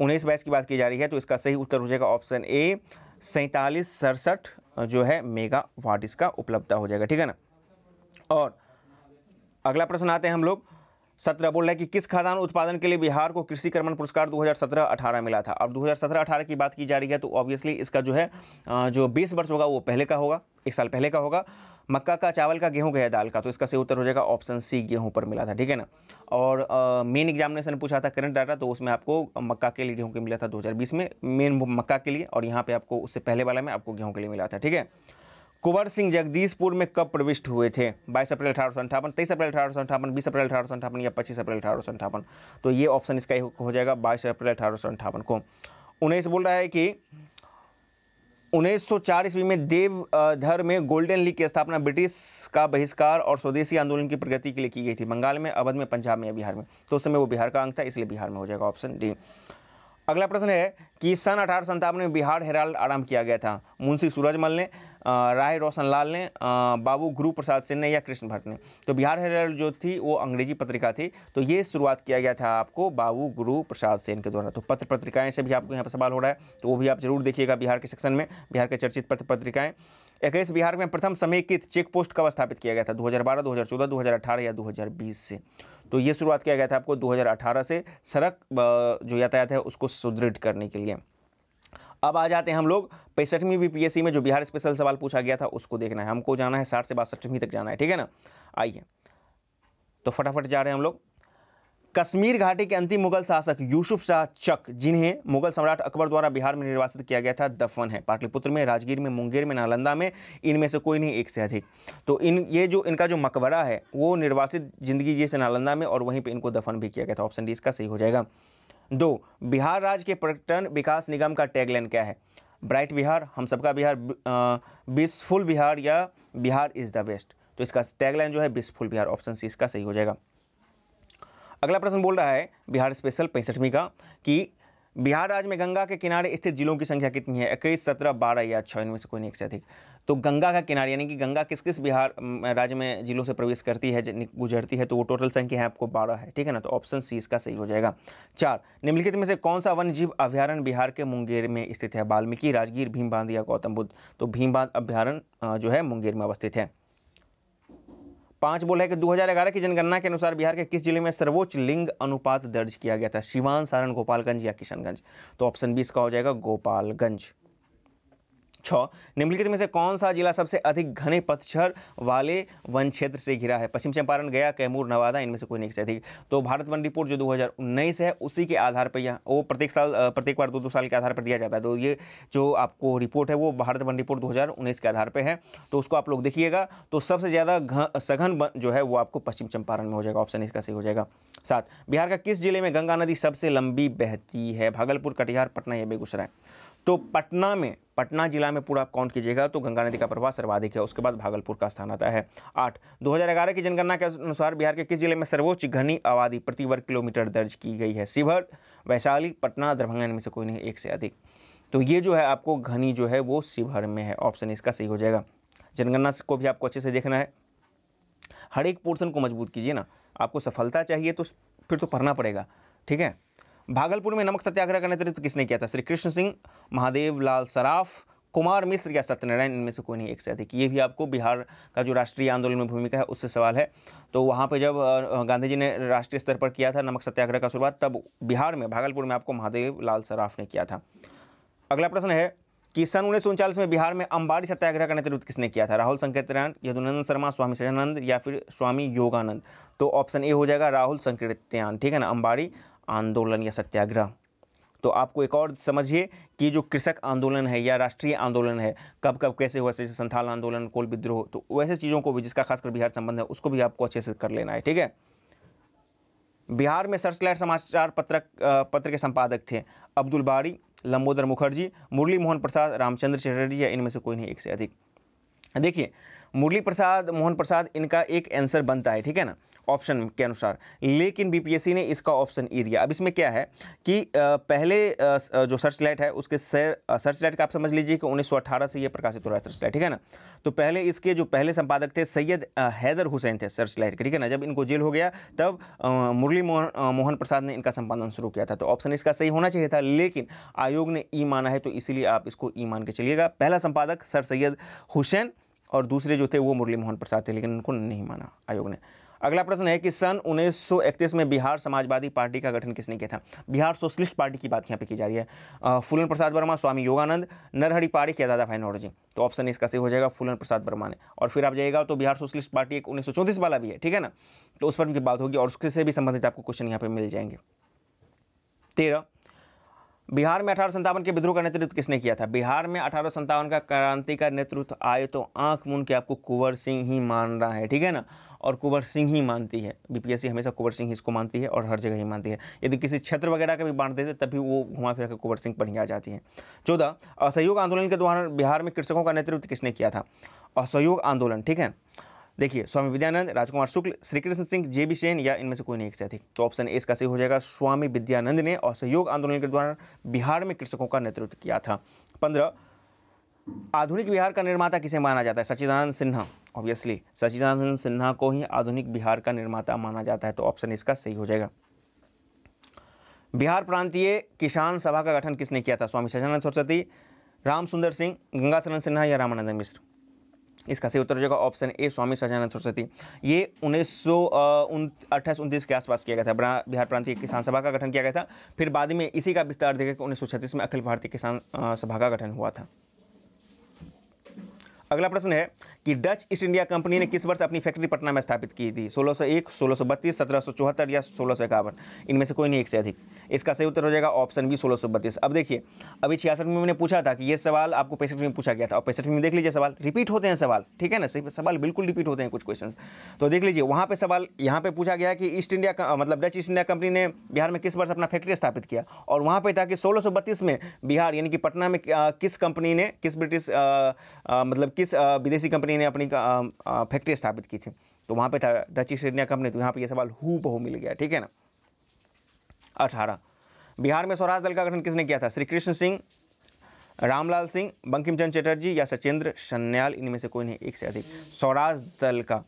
उन्नीस बाईस की बात की जा रही है तो इसका सही उत्तर हो जाएगा ऑप्शन ए सैंतालीस सड़सठ जो है मेगा वाट इसका उपलब्धता हो जाएगा ठीक है ना और अगला प्रश्न आते हैं हम लोग सत्रह बोल रहे हैं कि किस खाद्यान्न उत्पादन के लिए बिहार को कृषि कर्मण पुरस्कार 2017-18 मिला था अब 2017-18 की बात की जा रही है तो ऑब्वियसली इसका जो है जो 20 वर्ष होगा वो पहले का होगा एक साल पहले का होगा मक्का का चावल का गेहूँ गया दाल का तो इसका सही उत्तर हो जाएगा ऑप्शन सी गेहूँ पर मिला था ठीक है ना और मेन एग्जामिनेशन पूछा था करंट डाटा तो उसमें आपको मक्का के लिए गेहूँ के मिला था 2020 में मेन मक्का के लिए और यहाँ पे आपको उससे पहले वाला में आपको गेहूँ के लिए मिला था ठीक है कुंवर सिंह जगदीशपुर में कब प्रविष्ट हुए थे बाईस अप्रैल अठारह सौ अंठावन तेईस अप्रैल अठारह सौ अंठावन बीस अप्रैल अठारह सौ अंठावन या पच्चीस अप्रैल अठारह सौ अंठावन तो ये ऑप्शन इसका हो जाएगा बाईस अप्रैल अठारह सौ अंठावन को उन्हें बोल रहा है कि 1904 ईस्वी में देवधर में गोल्डन लीग की स्थापना ब्रिटिश का बहिष्कार और स्वदेशी आंदोलन की प्रगति के लिए की गई थी बंगाल में अवध में पंजाब में या बिहार में तो उस समय वो बिहार का अंक था इसलिए बिहार में हो जाएगा ऑप्शन डी अगला प्रश्न है कि सन अठारह में बिहार हेराल्ड आरंभ किया गया था मुंशी सूरजमल ने राय रोशन लाल ने बाबू गुरु प्रसाद सिंह ने या कृष्ण भट्ट ने तो बिहार हेरल्ड जो थी वो अंग्रेजी पत्रिका थी तो ये शुरुआत किया गया था आपको बाबू गुरु प्रसाद सेन के द्वारा तो पत्र पत्रिकाएँ से भी आपको यहाँ पर सवाल हो रहा है तो वो भी आप जरूर देखिएगा बिहार के सेक्शन में बिहार के चर्चित पत्र पत्रिकाएँ इक्कीस बिहार में प्रथम समेकित चेक पोस्ट कब स्थापित किया गया था 2012, 2014, 2018 या 2020 से तो ये शुरुआत किया गया था आपको 2018 से सड़क जो यातायात है उसको सुदृढ़ करने के लिए अब आ जाते हैं हम लोग पैंसठवीं बीपीएससी में जो बिहार स्पेशल सवाल पूछा गया था उसको देखना है हमको जाना है साठ से बासठवीं तक जाना है ठीक है ना आइए तो फटाफट जा रहे हैं हम लोग कश्मीर घाटी के अंतिम मुगल शासक यूसुफ शाह चक जिन्हें मुगल सम्राट अकबर द्वारा बिहार में निर्वासित किया गया था दफन है पाटलिपुत्र में राजगीर में मुंगेर में नालंदा में इनमें से कोई नहीं एक से अधिक तो इन ये जो इनका जो मकबरा है वो निर्वासित जिंदगी जी से नालंदा में और वहीं पर इनको दफन भी किया गया था ऑप्शन डी इसका सही हो जाएगा दो बिहार राज्य के पर्यटन विकास निगम का टैगलाइन क्या है ब्राइट बिहार हम सबका बिहार बीसफुल बिहार या बिहार इज़ द बेस्ट तो इसका टैगलाइन जो है बीसफुल बिहार ऑप्शन सी इसका सही हो जाएगा अगला प्रश्न बोल रहा है बिहार स्पेशल पैंसठवीं का कि बिहार राज्य में गंगा के किनारे स्थित जिलों की संख्या कितनी है इक्कीस सत्रह बारह या छः इनमें से कोई नहीं एक से अधिक तो गंगा का किनारे यानी कि गंगा किस किस बिहार राज्य में जिलों से प्रवेश करती है गुजरती है तो वो टोटल संख्या है आपको बारह है ठीक है ना तो ऑप्शन सी इसका सही हो जाएगा चार निम्नलिखित में से कौन सा वन्य जीव अभ्यारण बिहार के मुंगेर में स्थित है वाल्मीकि राजगीर भीम बांध या गौतम बुद्ध तो भीम बांध जो है मुंगेर में अवस्थित है पांच बोल है कि 2011 की जनगणना के अनुसार बिहार के किस जिले में सर्वोच्च लिंग अनुपात दर्ज किया गया था सिवान सारण गोपालगंज या किशनगंज तो ऑप्शन बी इसका हो जाएगा गोपालगंज छः निम्नलिखित में से कौन सा जिला सबसे अधिक घने पतझर वाले वन क्षेत्र से घिरा है पश्चिम चंपारण गया कैमूर नवादा इनमें से कोई नहीं से अधिक तो भारत वन रिपोर्ट जो 2019 है उसी के आधार पर यह वो प्रत्येक साल प्रत्येक बार दो दो साल के आधार पर दिया जाता है तो ये जो आपको रिपोर्ट है वो भारत वन रिपोर्ट दो के आधार पर है तो उसको आप लोग देखिएगा तो सबसे ज़्यादा सघन जो है वो आपको पश्चिम चंपारण में हो जाएगा ऑप्शन इसका सही हो जाएगा सात बिहार का किस जिले में गंगा नदी सबसे लंबी बहती है भागलपुर कटिहार पटना या बेगूसराय तो पटना में पटना जिला में पूरा आप काउंट कीजिएगा तो गंगा नदी का प्रवाह सर्वाधिक है उसके बाद भागलपुर का स्थान आता है आठ 2011 की जनगणना के अनुसार बिहार के किस जिले में सर्वोच्च घनी आबादी प्रति वर्ग किलोमीटर दर्ज की गई है शिवहर वैशाली पटना दरभंगा इनमें से कोई नहीं एक से अधिक तो ये जो है आपको घनी जो है वो शिवहर में है ऑप्शन इसका सही हो जाएगा जनगणना को भी आपको अच्छे से देखना है हर एक पोर्सन को मजबूत कीजिए ना आपको सफलता चाहिए तो फिर तो पढ़ना पड़ेगा ठीक है भागलपुर में नमक सत्याग्रह का नेतृत्व किसने किया था श्री कृष्ण सिंह महादेव लाल सराफ कुमार मिश्र या सत्यनारायण इनमें से कोई नहीं एक से अधिक ये भी आपको बिहार का जो राष्ट्रीय आंदोलन में भूमिका है उससे सवाल है तो वहाँ पे जब गांधी जी ने राष्ट्रीय स्तर पर किया था नमक सत्याग्रह का शुरुआत तब बिहार में भागलपुर में आपको महादेव लाल सराफ ने किया था अगला प्रश्न है कि सन उन्नीस में बिहार में अंबाड़ी सत्याग्रह का नेतृत्व किसने किया था राहुल संकीर्तनारायण यदुनंदन शर्मा स्वामी सजानंद या फिर स्वामी योगानंद तो ऑप्शन ए हो जाएगा राहुल संकीर्तनारायण ठीक है ना अंबाड़ी आंदोलन या सत्याग्रह तो आपको एक और समझिए कि जो कृषक आंदोलन है या राष्ट्रीय आंदोलन है कब कब कैसे हुआ जैसे संथाल आंदोलन कोल विद्रोह तो वैसे चीज़ों को भी जिसका खासकर बिहार संबंध है उसको भी आपको अच्छे से कर लेना है ठीक है बिहार में सर्च लाइट समाचार पत्रक पत्र के संपादक थे अब्दुल बारी लंबोदर मुखर्जी मुरली मोहन प्रसाद रामचंद्र चटर्जी या इनमें से कोई नहीं एक से अधिक देखिए मुरली प्रसाद मोहन प्रसाद इनका एक आंसर बनता है ठीक है ना ऑप्शन के अनुसार लेकिन बीपीएससी ने इसका ऑप्शन ई e दिया अब इसमें क्या है कि पहले जो सर्च लाइट है उसके सर्च लाइट का आप समझ लीजिए कि उन्नीस से यह प्रकाशित हो रहा है सर्च लाइट ठीक है ना तो पहले इसके जो पहले संपादक थे सैयद हैदर हुसैन थे सर्च लाइट के ठीक है ना जब इनको जेल हो गया तब मुरली मोहन मोहन प्रसाद ने इनका संपादन शुरू किया था तो ऑप्शन इसका सही होना चाहिए था लेकिन आयोग ने ई e माना है तो इसीलिए आप इसको ई e मान के चलिएगा पहला संपादक सर सैयद हुसैन और दूसरे जो थे वो मुरली मोहन प्रसाद थे लेकिन उनको नहीं माना आयोग ने अगला प्रश्न है कि सन 1931 में बिहार समाजवादी पार्टी का गठन किसने किया था बिहार सोशलिस्ट पार्टी की बात यहाँ पे की जा रही है फूलन प्रसाद वर्मा स्वामी योगानंद नरहरी पारिक या दादा भाई नौरजी तो ऑप्शन इसका सही हो जाएगा फूलन प्रसाद वर्मा ने और फिर आप जाइएगा तो बिहार सोशलिस्ट पार्टी एक उन्नीस वाला भी है ठीक है ना तो उस पर उनकी बात होगी और उसके से भी संबंधित आपको क्वेश्चन यहाँ पर मिल जाएंगे तेरह बिहार में अठारह संतावन के विद्रोह का नेतृत्व किसने किया था बिहार में अठारह संतावन का क्रांति का नेतृत्व आए तो आंख मुन के आपको कुंवर सिंह ही मान रहा है ठीक है ना और कुंवर सिंह ही मानती है बीपीएससी हमेशा कुंवर सिंह इसको मानती है और हर जगह ही मानती है यदि किसी क्षेत्र वगैरह का भी बांट देते तब भी वो घुमा फिरा कुंवर सिंह पढ़ी आ जाती है चौदह असहयोग आंदोलन के दौरान बिहार में कृषकों का नेतृत्व किसने किया था असहयोग आंदोलन ठीक है देखिए स्वामी विद्यानंद राजकुमार शुक्ल श्रीकृष्ण सिंह जे बी सेन या इनमें से कोई नहीं एक से अधिक तो ऑप्शन ए इसका सही हो जाएगा स्वामी विद्यानंद ने असहयोग आंदोलन के द्वारा बिहार में कृषकों का नेतृत्व किया था पंद्रह आधुनिक बिहार का निर्माता किसे माना जाता है सच्चिदानंद सिन्हा ऑब्वियसली सचिदानंद सिन्हा को ही आधुनिक बिहार का निर्माता माना जाता है तो ऑप्शन इसका सही हो जाएगा बिहार प्रांतीय किसान सभा का गठन किसने किया था स्वामी सचिदानंद सरस्वती राम सुंदर सिंह गंगा शरण सिन्हा या रामानंद मिश्र इसका सही उत्तर हो जाएगा ऑप्शन ए स्वामी सचिदानंद सरस्वती ये उन्नीस सौ अट्ठाईस उनतीस के आसपास किया गया था बिहार प्रांतीय किसान सभा का गठन किया गया था फिर बाद में इसी का विस्तार देखकर उन्नीस सौ छत्तीस में अखिल भारतीय किसान सभा का गठन हुआ था अगला प्रश्न है कि डच ईस्ट इंडिया कंपनी ने किस वर्ष अपनी फैक्ट्री पटना में स्थापित की थी 1601, 1632, 1774 या सोलह इनमें से कोई नहीं एक से अधिक इसका सही उत्तर हो जाएगा ऑप्शन बी सोलह अब देखिए अभी छियासठ में मैंने पूछा था कि ये सवाल आपको पैंसठ में पूछा गया था और पैंसठ में देख लीजिए सवाल रिपीट होते हैं सवाल ठीक है ना सवाल बिल्कुल रिपीट होते हैं कुछ क्वेश्चन तो देख लीजिए वहाँ पर सवाल यहाँ पर पूछा गया कि ईस्ट इंडिया मतलब डच ईस्ट इंडिया कंपनी ने बिहार में किस वर्ष अपना फैक्ट्री स्थापित किया और वहाँ पर था कि सोलह में बिहार यानी कि पटना में किस कंपनी ने किस ब्रिटिश मतलब किस विदेशी कंपनी कंपनी ने अपनी फैक्ट्री स्थापित की थी तो वहाँ पे था डच ईस्ट इंडिया कंपनी तो यहाँ पे ये सवाल हु बहु मिल गया ठीक है ना अठारह बिहार में स्वराज दल का गठन किसने किया था श्री कृष्ण सिंह रामलाल सिंह बंकिम चंद चटर्जी या सचेंद्र सन्याल इनमें से कोई नहीं एक से अधिक स्वराज दल का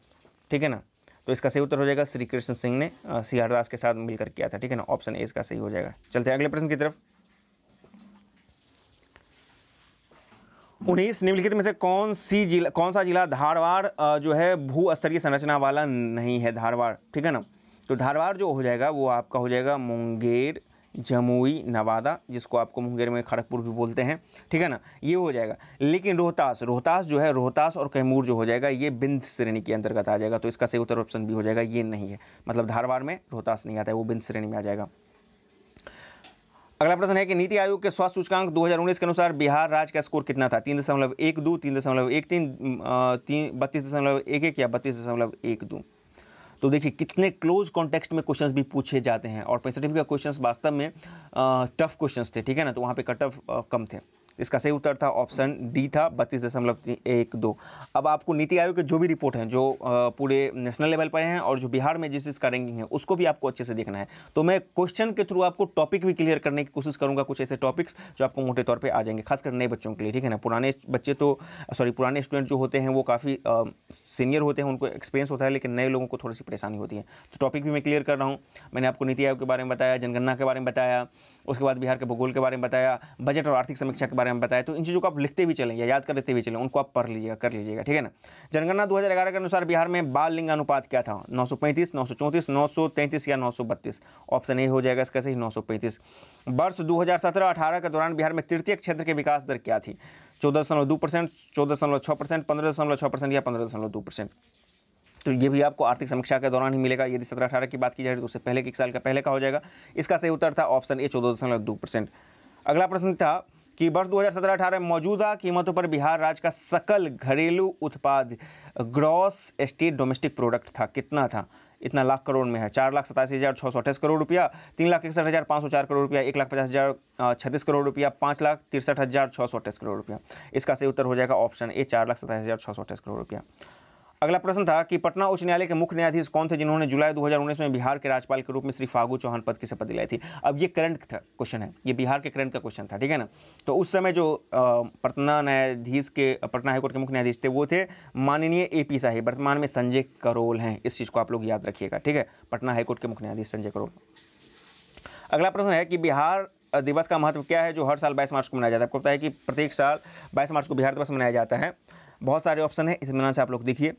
ठीक है ना तो इसका सही उत्तर हो जाएगा श्री कृष्ण सिंह ने सी हरदास के साथ मिलकर किया था ठीक है ना ऑप्शन ए इसका सही हो जाएगा चलते हैं अगले प्रश्न की तरफ उन्नीस निम्नलिखित में से कौन सी जिला कौन सा जिला धारवाड़ जो है भू स्तरीय संरचना वाला नहीं है धारवाड़ ठीक है ना तो धारवाड़ जो हो जाएगा वो आपका हो जाएगा मुंगेर जमुई नवादा जिसको आपको मुंगेर में खड़गपुर भी बोलते हैं ठीक है ना ये हो जाएगा लेकिन रोहतास रोहतास जो है रोहतास और कैमूर जो हो जाएगा ये बिंद श्रेणी के अंतर्गत आ जाएगा तो इसका सही उत्तर ऑप्शन भी हो जाएगा ये नहीं है मतलब धारवाड़ में रोहतास नहीं आता है वो बिंद श्रेणी में आ जाएगा अगला प्रश्न है कि नीति आयोग के स्वास्थ्य सूचकांक 2019 के अनुसार बिहार राज्य का स्कोर कितना था तीन दशमलव एक दो तीन दशमलव एक तीन तीन बत्तीस दशमलव एक एक या बत्तीस दशमलव एक दो तो देखिए कितने क्लोज कॉन्टेक्स्ट में क्वेश्चंस भी पूछे जाते हैं और पैंसठवीं का क्वेश्चंस वास्तव में टफ क्वेश्चंस थे ठीक है ना तो वहाँ पे कट ऑफ कम थे इसका सही उत्तर था ऑप्शन डी था बत्तीस दशमलव एक दो अब आपको नीति आयोग के जो भी रिपोर्ट हैं जो पूरे नेशनल लेवल पर हैं और जो बिहार में जिस का रैंकिंग है उसको भी आपको अच्छे से देखना है तो मैं क्वेश्चन के थ्रू आपको टॉपिक भी क्लियर करने की कोशिश करूँगा कुछ ऐसे टॉपिक्स जो आपको मोटे तौर पर आ जाएंगे खासकर नए बच्चों के लिए ठीक है ना पुराने बच्चे तो सॉरी पुराने स्टूडेंट जो होते हैं वो काफ़ी सीनियर होते हैं उनको एक्सपीरियंस होता है लेकिन नए लोगों को थोड़ी सी परेशानी होती है तो टॉपिक भी मैं क्लियर कर रहा हूँ मैंने आपको नीति आयोग के बारे में बताया जनगणना के बारे में बताया उसके बाद बिहार के भूगोल के बारे में बताया बजट और आर्थिक समीक्षा के बारे में बारे में बताया तो इन चीज़ों को आप लिखते भी चलें या याद कर लेते भी चलें उनको आप पढ़ लीजिएगा कर लीजिएगा ठीक है ना जनगणना 2011 के अनुसार बिहार में बाल लिंग अनुपात क्या था 935, 934, 933 या 932 ऑप्शन ए हो जाएगा इसका सही नौ वर्ष दो हज़ार के दौरान बिहार में तृतीय क्षेत्र के विकास दर क्या थी चौदह दशमलव दो परसेंट चौदह दशमलव छः परसेंट पंद्रह दशमलव छः परसेंट या पंद्रह दशमलव दो परसेंट तो ये भी आपको आर्थिक समीक्षा के दौरान ही मिलेगा यदि सत्रह अठारह की बात की जाए तो उससे पहले के एक साल का पहले का हो जाएगा इसका सही उत्तर था ऑप्शन ए चौदह दशमलव दो परसेंट अगला प्रश्न था कि वर्ष 2017-18 में मौजूदा कीमतों पर बिहार राज्य का सकल घरेलू उत्पाद ग्रॉस स्टेट डोमेस्टिक प्रोडक्ट था कितना था इतना लाख करोड़ में है चार लाख सतासी हज़ार छः सौ अट्ठाईस करोड़ रुपया तीन लाख इकसठ हज़ार पाँच सौ चार करोड़ रुपया एक लाख पचास हज़ार छत्तीस करोड़ रुपया पाँच लाख तिरसठ हज़ार छः सौ अट्ठाईस करोड़ रुपया इसका सही उत्तर हो जाएगा ऑप्शन ए चार लाख सताईस हज़ार छः सौ अट्ठाईस करोड़ रुपया अगला प्रश्न था कि पटना उच्च न्यायालय के मुख्य न्यायाधीश कौन थे जिन्होंने जुलाई 2019 में बिहार के राज्यपाल के रूप में श्री फागू चौहान पद की शपथ दिलाई थी अब ये करंट था क्वेश्चन है ये बिहार के करंट का क्वेश्चन था ठीक है ना तो उस समय जो पटना न्यायाधीश के पटना हाईकोर्ट के मुख्य न्यायाधीश थे वो थे माननीय ए पी शाही वर्तमान में संजय करोल हैं इस चीज़ को आप लोग याद रखिएगा ठीक है पटना हाईकोर्ट के मुख्य न्यायाधीश संजय करोल अगला प्रश्न है कि बिहार दिवस का महत्व क्या है जो हर साल बाईस मार्च को मनाया जाता है आपको पता है कि प्रत्येक साल बाईस मार्च को बिहार दिवस मनाया जाता है बहुत सारे ऑप्शन है इतमान से आप लोग देखिए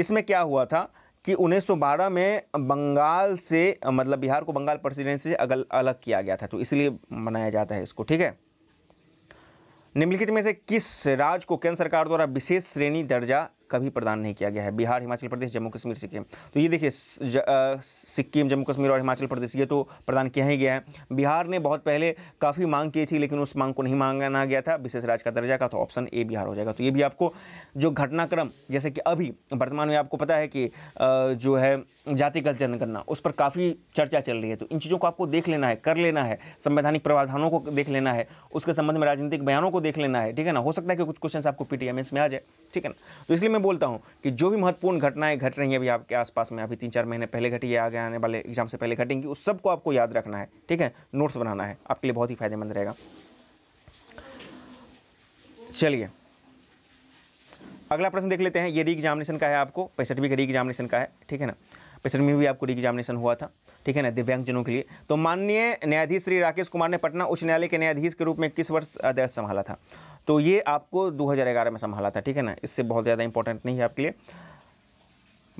इसमें क्या हुआ था कि 1912 में बंगाल से मतलब बिहार को बंगाल प्रेसिडेंसी से अगल अलग किया गया था तो इसलिए मनाया जाता है इसको ठीक है निम्नलिखित में से किस राज्य को केंद्र सरकार द्वारा विशेष श्रेणी दर्जा कभी प्रदान नहीं किया गया है बिहार हिमाचल प्रदेश जम्मू कश्मीर सिक्किम तो ये देखिए सिक्किम जम्मू कश्मीर और हिमाचल प्रदेश ये तो प्रदान किया ही गया है बिहार ने बहुत पहले काफ़ी मांग की थी लेकिन उस मांग को नहीं मांगाना गया था विशेष राज्य का दर्जा का तो ऑप्शन ए बिहार हो जाएगा तो ये भी आपको जो घटनाक्रम जैसे कि अभी वर्तमान में आपको पता है कि जो है जातिगत जनगणना उस पर काफ़ी चर्चा चल रही है तो इन चीज़ों को आपको देख लेना है कर लेना है संवैधानिक प्रावधानों को देख लेना है उसके संबंध में राजनीतिक बयानों को देख लेना है ठीक है ना हो सकता है कि कुछ क्वेश्चन आपको पी में आ जाए ठीक है ना तो इसलिए मैं बोलता हूँ कि जो भी महत्वपूर्ण घटनाएं घट रही हैं अभी आपके आसपास में अभी तीन चार महीने पहले घटी है आगे आने वाले एग्जाम से पहले घटेंगी उस सबको आपको याद रखना है ठीक है नोट्स बनाना है आपके लिए बहुत ही फायदेमंद रहेगा चलिए अगला प्रश्न देख लेते हैं ये री एग्जामिनेशन का है आपको पैंसठवीं का री एग्जामिनेशन का है ठीक है ना पैंसठवीं भी आपको री एग्जामिनेशन हुआ था ठीक है ना दिव्यांगजनों के लिए तो माननीय न्यायाधीश श्री राकेश कुमार ने पटना उच्च न्यायालय के न्यायाधीश के रूप में किस वर्ष अध्यक्ष संभाला था तो ये आपको 2011 में संभाला था ठीक है ना इससे बहुत ज़्यादा इंपॉर्टेंट नहीं है आपके लिए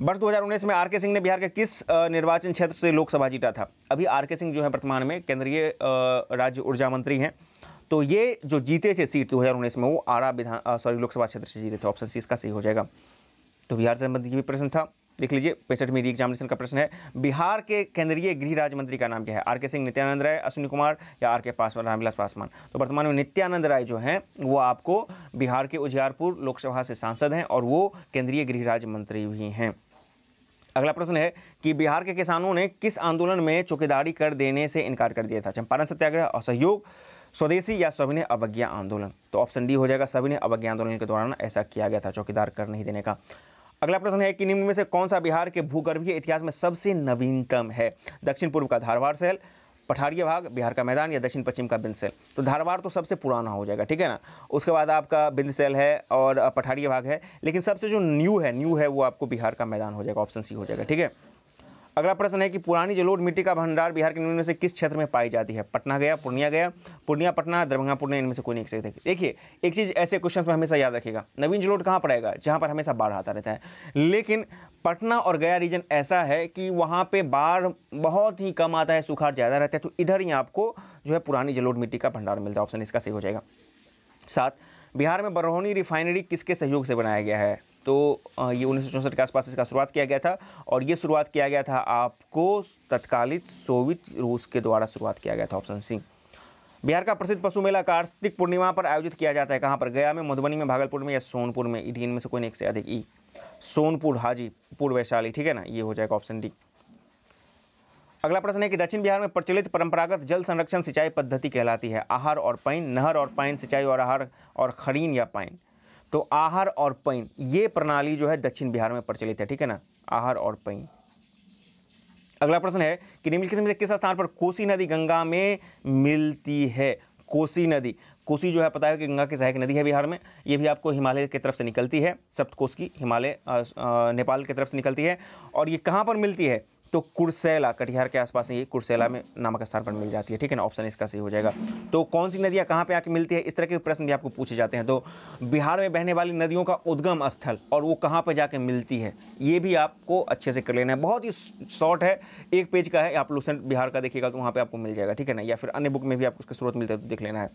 वर्ष 2019 में आर के सिंह ने बिहार के किस निर्वाचन क्षेत्र से लोकसभा जीता था अभी आर के सिंह जो है वर्तमान में केंद्रीय राज्य ऊर्जा मंत्री हैं तो ये जो जीते थे सीट 2019 में वो आरा विधान सॉरी लोकसभा क्षेत्र से जीते थे ऑप्शन सी इसका सही हो जाएगा तो बिहार से संबंधित भी प्रश्न था लिख लीजिए पैंसठ मेरी एग्जामिनेशन का प्रश्न है बिहार के केंद्रीय गृह राज्य मंत्री का नाम क्या है आर के सिंह नित्यानंद राय अश्विनी कुमार या आर के पासवान रामविलास पासवान तो वर्तमान में नित्यानंद राय जो हैं वो आपको बिहार के उजियारपुर लोकसभा से सांसद हैं और वो केंद्रीय गृह राज्य मंत्री भी हैं अगला प्रश्न है कि बिहार के किसानों ने किस आंदोलन में चौकीदारी कर देने से इनकार कर दिया था चंपारण सत्याग्रह असहयोग स्वदेशी या सविनय अवज्ञा आंदोलन तो ऑप्शन डी हो जाएगा सविनय अवज्ञा आंदोलन के दौरान ऐसा किया गया था चौकीदार कर नहीं देने का अगला प्रश्न है कि निम्न में से कौन सा बिहार के भूगर्भीय इतिहास में सबसे नवीनतम है दक्षिण पूर्व का धारवाड़ सेल पठारीय भाग बिहार का मैदान या दक्षिण पश्चिम का बिंदसेल तो धारवाड़ तो सबसे पुराना हो जाएगा ठीक है ना उसके बाद आपका बिंदसेल है और पठारीय भाग है लेकिन सबसे जो न्यू है न्यू है वो आपको बिहार का मैदान हो जाएगा ऑप्शन सी हो जाएगा ठीक है अगला प्रश्न है कि पुरानी जलोढ़ मिट्टी का भंडार बिहार के निम्न में से किस क्षेत्र में पाई जाती है पटना गया पूर्णिया गया पूर्णिया पटना दरभंगा पूर्णिया इनमें से कोई नहीं सकते देखिए एक चीज़ ऐसे क्वेश्चन में हमेशा याद रखिएगा नवीन जलोड कहाँ पर आएगा जहाँ पर हमेशा बाढ़ आता रहता है लेकिन पटना और गया रीजन ऐसा है कि वहाँ पर बाढ़ बहुत ही कम आता है सुखाड़ ज़्यादा रहता है तो इधर ही आपको जो है पुरानी जलोढ़ मिट्टी का भंडार मिलता है ऑप्शन इसका सही हो जाएगा साथ बिहार में बरौनी रिफाइनरी किसके सहयोग से बनाया गया है तो ये उन्नीस के आसपास इसका शुरुआत किया गया था और ये शुरुआत किया गया था आपको तत्कालित सोवियत रूस के द्वारा शुरुआत किया गया था ऑप्शन सी बिहार का प्रसिद्ध पशु मेला कार्तिक पूर्णिमा पर आयोजित किया जाता है कहाँ पर गया में मधुबनी में भागलपुर में या सोनपुर में इनमें में से कोई एक से अधिक ई सोनपुर हाजी पूर्व वैशाली ठीक है ना ये हो जाएगा ऑप्शन डी अगला प्रश्न है कि दक्षिण बिहार में प्रचलित परंपरागत जल संरक्षण सिंचाई पद्धति कहलाती है आहार और पाइन नहर और पाइन सिंचाई और आहार और खरीन या पाइन तो आहार और पैन ये प्रणाली जो है दक्षिण बिहार में प्रचलित है ठीक है ना आहार और पैन अगला प्रश्न है कि निम्नलिखित में से किस स्थान पर कोसी नदी गंगा में मिलती है कोसी नदी कोसी जो है पता है कि गंगा की सहायक नदी है बिहार में ये भी आपको हिमालय की तरफ से निकलती है सप्तकोश की हिमालय नेपाल की तरफ से निकलती है और ये कहाँ पर मिलती है तो कुरसैला कटिहार के आसपास ये कुरसैला में नामक स्थान पर मिल जाती है ठीक है ना ऑप्शन इसका सही हो जाएगा तो कौन सी नदियाँ कहाँ पर आके मिलती है इस तरह के प्रश्न भी आपको पूछे जाते हैं तो बिहार में बहने वाली नदियों का उद्गम स्थल और वो कहाँ पर जाके मिलती है ये भी आपको अच्छे से कर लेना है बहुत ही शॉर्ट है एक पेज का है आप लूसेंट बिहार का देखिएगा तो वहाँ पर आपको मिल जाएगा ठीक है ना या फिर अन्य बुक में भी आपको उसके स्रोत मिलते हैं तो देख लेना है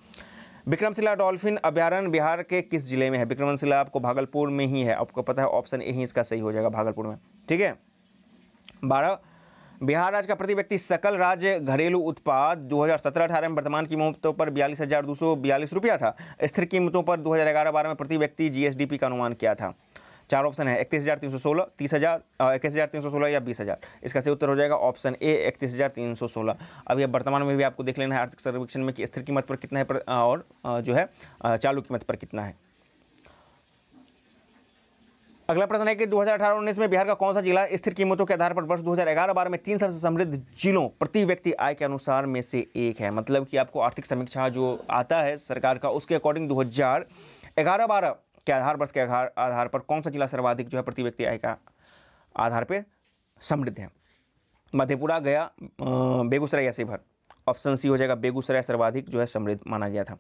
विक्रमशिला डॉल्फिन अभ्यारण बिहार के किस जिले में है विक्रमशिला आपको भागलपुर में ही है आपको पता है ऑप्शन ए ही इसका सही हो जाएगा भागलपुर में ठीक है बारह बिहार राज्य का प्रति व्यक्ति सकल राज्य घरेलू उत्पाद 2017-18 में वर्तमान कीमतों पर बयालीस हज़ार दो सौ बयालीस रुपया था स्थिर कीमतों पर 2011-12 में प्रति व्यक्ति जीएसडीपी का अनुमान किया था चार ऑप्शन है इकतीस हज़ार तीन सौ सोलह तीस हज़ार इक्कीस हज़ार तीन सौ सोलह या बीस हज़ार इसका सही उत्तर हो जाएगा ऑप्शन ए इकतीस हज़ार तीन सौ सोलह अब वर्तमान में भी आपको देख लेना है आर्थिक सर्वेक्षण में कि स्थिर कीमत पर कितना है पर, और जो है चालू कीमत पर कितना है अगला प्रश्न है कि 2018-19 में बिहार का कौन सा जिला स्थिर कीमतों के आधार पर वर्ष 2011-12 में तीन सबसे समृद्ध जिलों प्रति व्यक्ति आय के अनुसार में से एक है मतलब कि आपको आर्थिक समीक्षा जो आता है सरकार का उसके अकॉर्डिंग दो हज़ार ग्यारह बारह के आधार वर्ष के आधार आधार पर कौन सा जिला सर्वाधिक जो है प्रति व्यक्ति आय का आधार पर समृद्ध है मधेपुरा गया बेगूसराय या शिवहर ऑप्शन सी हो जाएगा बेगूसराय सर्वाधिक जो है समृद्ध माना गया था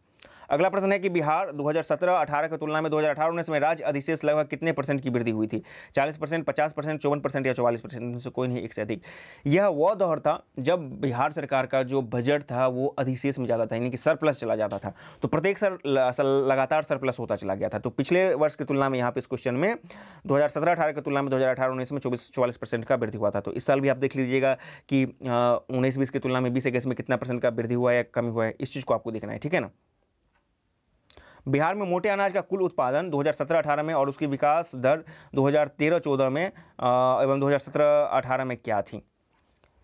अगला प्रश्न है कि बिहार 2017-18 की तुलना में 2018-19 में राज्य अधिशेष लगभग कितने परसेंट की वृद्धि हुई थी 40 परसेंट पचास परसेंट चौवन परसेंट या चौवालीस परसेंट से कोई नहीं एक से अधिक यह वो दौर था जब बिहार सरकार का जो बजट था वो अधिशेष में ज्यादा था यानी कि सरप्लस चला जाता था तो प्रत्येक सर, लगातार सरप्लस होता चला गया था तो पिछले वर्ष की तुलना में यहाँ पर इस क्वेश्चन में दो हज़ार की तुलना में दो हज़ार में चौबीस चौवालीस परसेंट का वृद्धि हुआ था तो इस साल भी आप देख लीजिएगा कि उन्नीस बीस की तुलना में बीस इक्कीस में कितना परसेंट का वृद्धि हुआ है या कमी हुआ है इस चीज़ को आपको देखना है ठीक है ना बिहार में मोटे अनाज का कुल उत्पादन 2017-18 में और उसकी विकास दर 2013-14 में एवं 2017-18 में क्या थी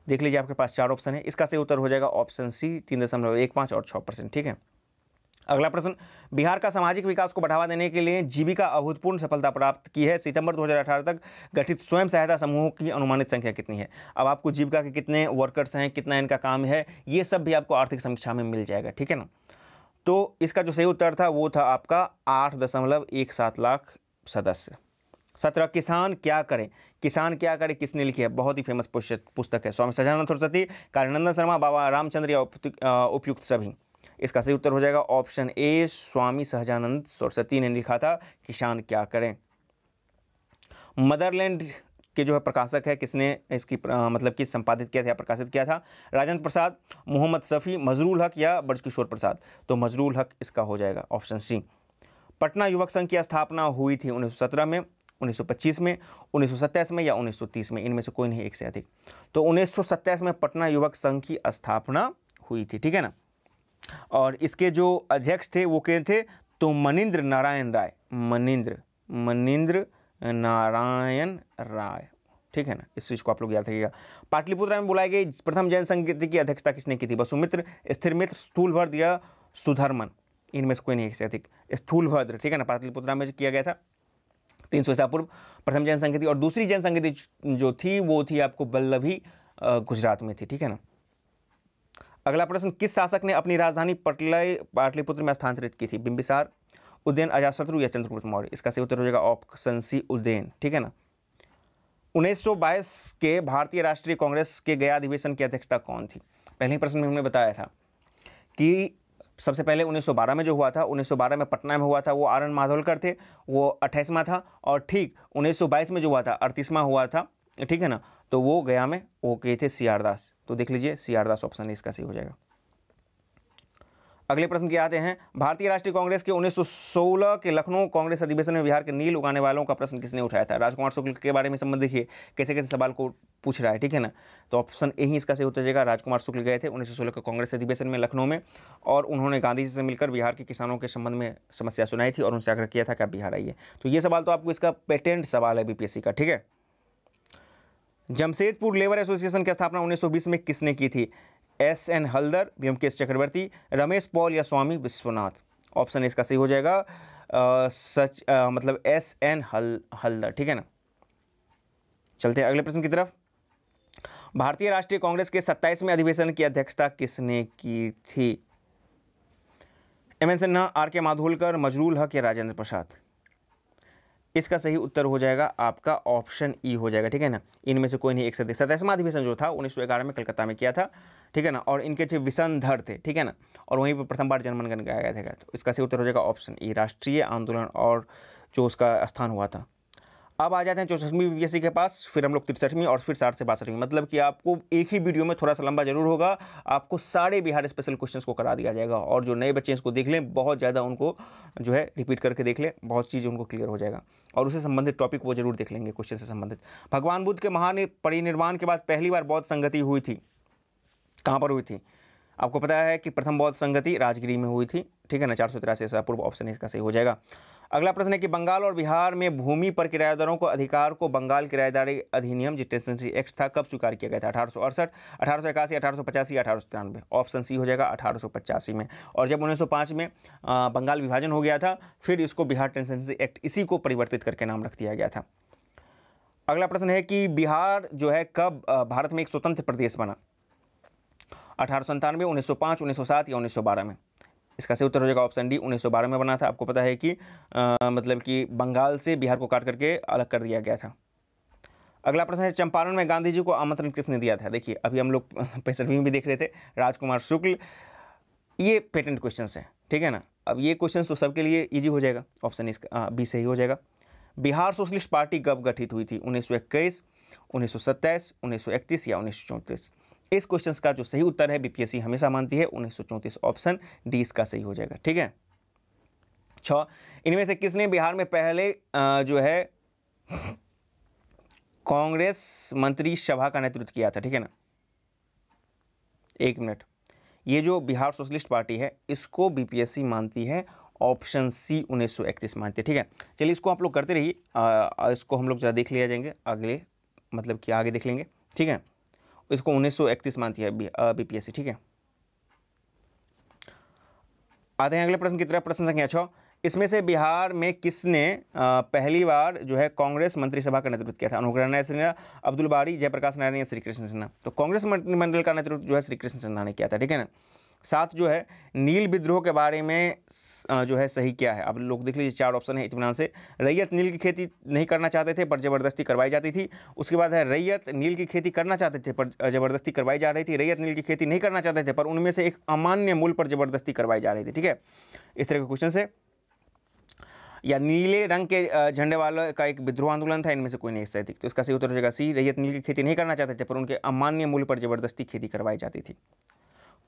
देख लीजिए आपके पास चार ऑप्शन है इसका सही उत्तर हो जाएगा ऑप्शन सी तीन दशमलव एक पाँच और छः परसेंट ठीक है अगला प्रश्न बिहार का सामाजिक विकास को बढ़ावा देने के लिए जीविका अभूतपूर्ण सफलता प्राप्त की है सितंबर 2018 तक गठित स्वयं सहायता समूहों की अनुमानित संख्या कितनी है अब आपको जीविका के कितने वर्कर्स हैं कितना इनका काम है ये सब भी आपको आर्थिक समीक्षा में मिल जाएगा ठीक है ना तो इसका जो सही उत्तर था वो था आपका आठ दशमलव एक सात लाख सदस्य सत्रह किसान क्या करें किसान क्या करें किसने लिखी है बहुत ही फेमस पुस्तक है स्वामी सजानंद सरस्वती कालीनंदन शर्मा बाबा रामचंद्र या उपयुक्त सभी इसका सही उत्तर हो जाएगा ऑप्शन ए स्वामी सहजानंद सरस्वती ने लिखा था किसान क्या करें मदरलैंड के जो है प्रकाशक है किसने इसकी आ, मतलब कि संपादित किया था या प्रकाशित किया था राजेंद्र प्रसाद मोहम्मद सफ़ी मजरूल हक या ब्रजकिशोर प्रसाद तो मजरूल हक इसका हो जाएगा ऑप्शन सी पटना युवक संघ की स्थापना हुई थी उन्नीस में 1925 में उन्नीस में या 1930 में इनमें से कोई नहीं एक से अधिक तो उन्नीस में पटना युवक संघ की स्थापना हुई थी ठीक है ना और इसके जो अध्यक्ष थे वो कहे थे तो मनिंद्र नारायण राय मनिंद्र मनिंद्र नारायण राय ठीक है ना इस चीज़ को आप लोग याद रखिएगा पाटलिपुत्र में बुलाई गई प्रथम जैन संगति की अध्यक्षता किसने की थी वसुमित्र स्थिर मित्र स्थूलभद्र या सुधरमन इनमें से कोई नहीं है अधिक स्थूलभद्र ठीक है ना पाटलिपुत्र में किया गया था तीन सौ ईसा पूर्व प्रथम जैन संगीति और दूसरी जैन संगीति जो थी वो थी आपको बल्लभी गुजरात में थी ठीक है ना अगला प्रश्न किस शासक ने अपनी राजधानी पटलय पाटलिपुत्र में स्थानांतरित की थी बिंबिसार उदयन अजाशत्रु या चंद्रगुप्त मौर्य इसका सही उत्तर हो जाएगा ऑप्शन सी उदयन ठीक है ना 1922 के भारतीय राष्ट्रीय कांग्रेस के गया अधिवेशन की अध्यक्षता कौन थी पहले प्रश्न में हमने बताया था कि सबसे पहले 1912 में जो हुआ था 1912 में पटना में हुआ था वो आर एन माधोलकर थे वो अट्ठाईसवा था और ठीक 1922 में जो हुआ था अड़तीसवा हुआ था ठीक है ना तो वो गया में वो किए थे सी आर दास तो देख लीजिए सी आर दास ऑप्शन इसका सही हो जाएगा अगले प्रश्न के आते हैं भारतीय राष्ट्रीय कांग्रेस के 1916 के लखनऊ कांग्रेस अधिवेशन में बिहार के नील उगाने वालों का प्रश्न किसने उठाया था राजकुमार शुक्ल के बारे में संबंध देखिए कैसे कैसे सवाल को पूछ रहा है ठीक है ना तो ऑप्शन ए ही इसका सही उत्तर जाएगा राजकुमार शुक्ल गए थे उन्नीस के कांग्रेस अधिवेशन में लखनऊ में और उन्होंने गांधी जी से मिलकर बिहार के किसानों के संबंध में समस्या सुनाई थी और उनसे आग्रह किया था कि आप बिहार आइए तो ये सवाल तो आपको इसका पेटेंट सवाल है बीपीएससी का ठीक है जमशेदपुर लेबर एसोसिएशन की स्थापना 1920 में किसने की थी एस एन हल्दर भीम केस चक्रवर्ती रमेश पॉल या स्वामी विश्वनाथ ऑप्शन इसका सही हो जाएगा सच मतलब एस एन हल हल्दर ठीक है ना चलते हैं अगले प्रश्न की तरफ भारतीय राष्ट्रीय कांग्रेस के सत्ताईसवें अधिवेशन की अध्यक्षता किसने की थी एम एन सिन्हा आर के माधोलकर मजरूल हक या राजेंद्र प्रसाद इसका सही उत्तर हो जाएगा आपका ऑप्शन ई e हो जाएगा ठीक है ना इनमें से कोई नहीं एक सदस्य सदैसवा अधिवेशन जो था उन्नीस में कलकत्ता में किया था ठीक है ना और इनके जो विसंधर थे ठीक है ना और वहीं पर प्रथम बार जनमनगण गाया गया था तो इसका सही उत्तर हो जाएगा ऑप्शन ई e, राष्ट्रीय आंदोलन और जो उसका स्थान हुआ था अब आ जाते हैं चौसठवीं बी के पास फिर हम लोग तिरसठवीं और फिर साठ से बासठवीं मतलब कि आपको एक ही वीडियो में थोड़ा सा लंबा जरूर होगा आपको सारे बिहार स्पेशल क्वेश्चंस को करा दिया जाएगा और जो नए बच्चे इसको देख लें बहुत ज़्यादा उनको जो है रिपीट करके देख लें बहुत चीज़ उनको क्लियर हो जाएगा और उससे संबंधित टॉपिक वो जरूर देख लेंगे क्वेश्चन से संबंधित भगवान बुद्ध के महान परिनिर्वाण के बाद पहली बार बौद्ध संगति हुई थी कहाँ पर हुई थी आपको पता है कि प्रथम बौद्ध संगति राजगिरी में हुई थी ठीक है ना चार सौ तिरासी ऐसा पूर्व ऑप्शन इसका सही हो जाएगा अगला प्रश्न है कि बंगाल और बिहार में भूमि पर किराएदारों को अधिकार को बंगाल किराएदारी अधिनियम जिटेंसी एक्ट था कब स्वीकार किया गया था अठारह सौ अड़सठ अठारह सौ इक्यासी अठारह सौ पचासी अठारह सौ तिरानवे ऑप्शन सी हो जाएगा अठारह सौ पचासी में और जब उन्नीस सौ पाँच में बंगाल विभाजन हो गया था फिर इसको बिहार टेंसेंसी एक्ट इसी को परिवर्तित करके नाम रख दिया गया था अगला प्रश्न है कि बिहार जो है कब भारत में एक स्वतंत्र प्रदेश बना अठारह सौ अंतानवे उन्नीस सौ पाँच उन्नीस सौ सात या उन्नीस सौ बारह में इसका सही उत्तर हो जाएगा ऑप्शन डी 1912 में बना था आपको पता है कि आ, मतलब कि बंगाल से बिहार को काट करके अलग कर दिया गया था अगला प्रश्न है चंपारण में गांधी जी को आमंत्रण किसने दिया था देखिए अभी हम लोग पैंसठवीं भी देख रहे थे राजकुमार शुक्ल ये पेटेंट क्वेश्चन है ठीक है ना अब ये क्वेश्चन तो सबके लिए ईजी हो जाएगा ऑप्शन इसका बी सही हो जाएगा बिहार सोशलिस्ट पार्टी कब गठित हुई थी उन्नीस सौ इक्कीस उन्नीस सौ सत्ताईस उन्नीस सौ इकतीस या उन्नीस सौ चौंतीस इस क्वेश्चन का जो सही उत्तर है बीपीएससी हमेशा मानती है उन्नीस ऑप्शन डी इसका सही हो जाएगा ठीक है छ इनमें से किसने बिहार में पहले जो है कांग्रेस मंत्री सभा का नेतृत्व किया था ठीक है ना एक मिनट ये जो बिहार सोशलिस्ट पार्टी है इसको बीपीएससी मानती है ऑप्शन सी 1931 मानती है ठीक है चलिए इसको आप लोग करते रहिए इसको हम लोग ज़रा देख लिया जाएंगे अगले मतलब कि आगे देख लेंगे ठीक है इसको उन्नीस मानती है बीपीएससी ठीक है आते हैं अगले प्रश्न की तरफ प्रश्न संख्या छः इसमें से बिहार में किसने पहली बार जो है कांग्रेस मंत्रिसभा का नेतृत्व किया था अनुग्रह नारायण सिन्हा अब्दुल बारी जयप्रकाश नारायण या श्रीकृष्ण सिन्हा तो कांग्रेस मंत्रिमंडल का नेतृत्व जो है श्री कृष्ण सिन्हा ने किया था ठीक है ना साथ जो है नील विद्रोह के बारे में जो है सही क्या है अब लोग देख लीजिए चार ऑप्शन है इतमान से रैयत नील की खेती नहीं करना चाहते थे पर ज़बरदस्ती करवाई जाती थी उसके बाद है रैयत नील की खेती करना चाहते थे पर ज़बरदस्ती करवाई जा रही थी रैयत नील की खेती नहीं करना चाहते थे पर उनमें से एक अमान्य मूल पर ज़बरदस्ती करवाई जा रही थी ठीक है इस तरह के क्वेश्चन से या नीले रंग के झंडे वालों का एक विद्रोह आंदोलन था इनमें से कोई नहीं सही थी तो इसका सही उत्तर हो जाएगा सी रैयत नील की खेती नहीं करना चाहते थे पर उनके अमान्य मूल पर ज़बरदस्ती खेती करवाई जाती थी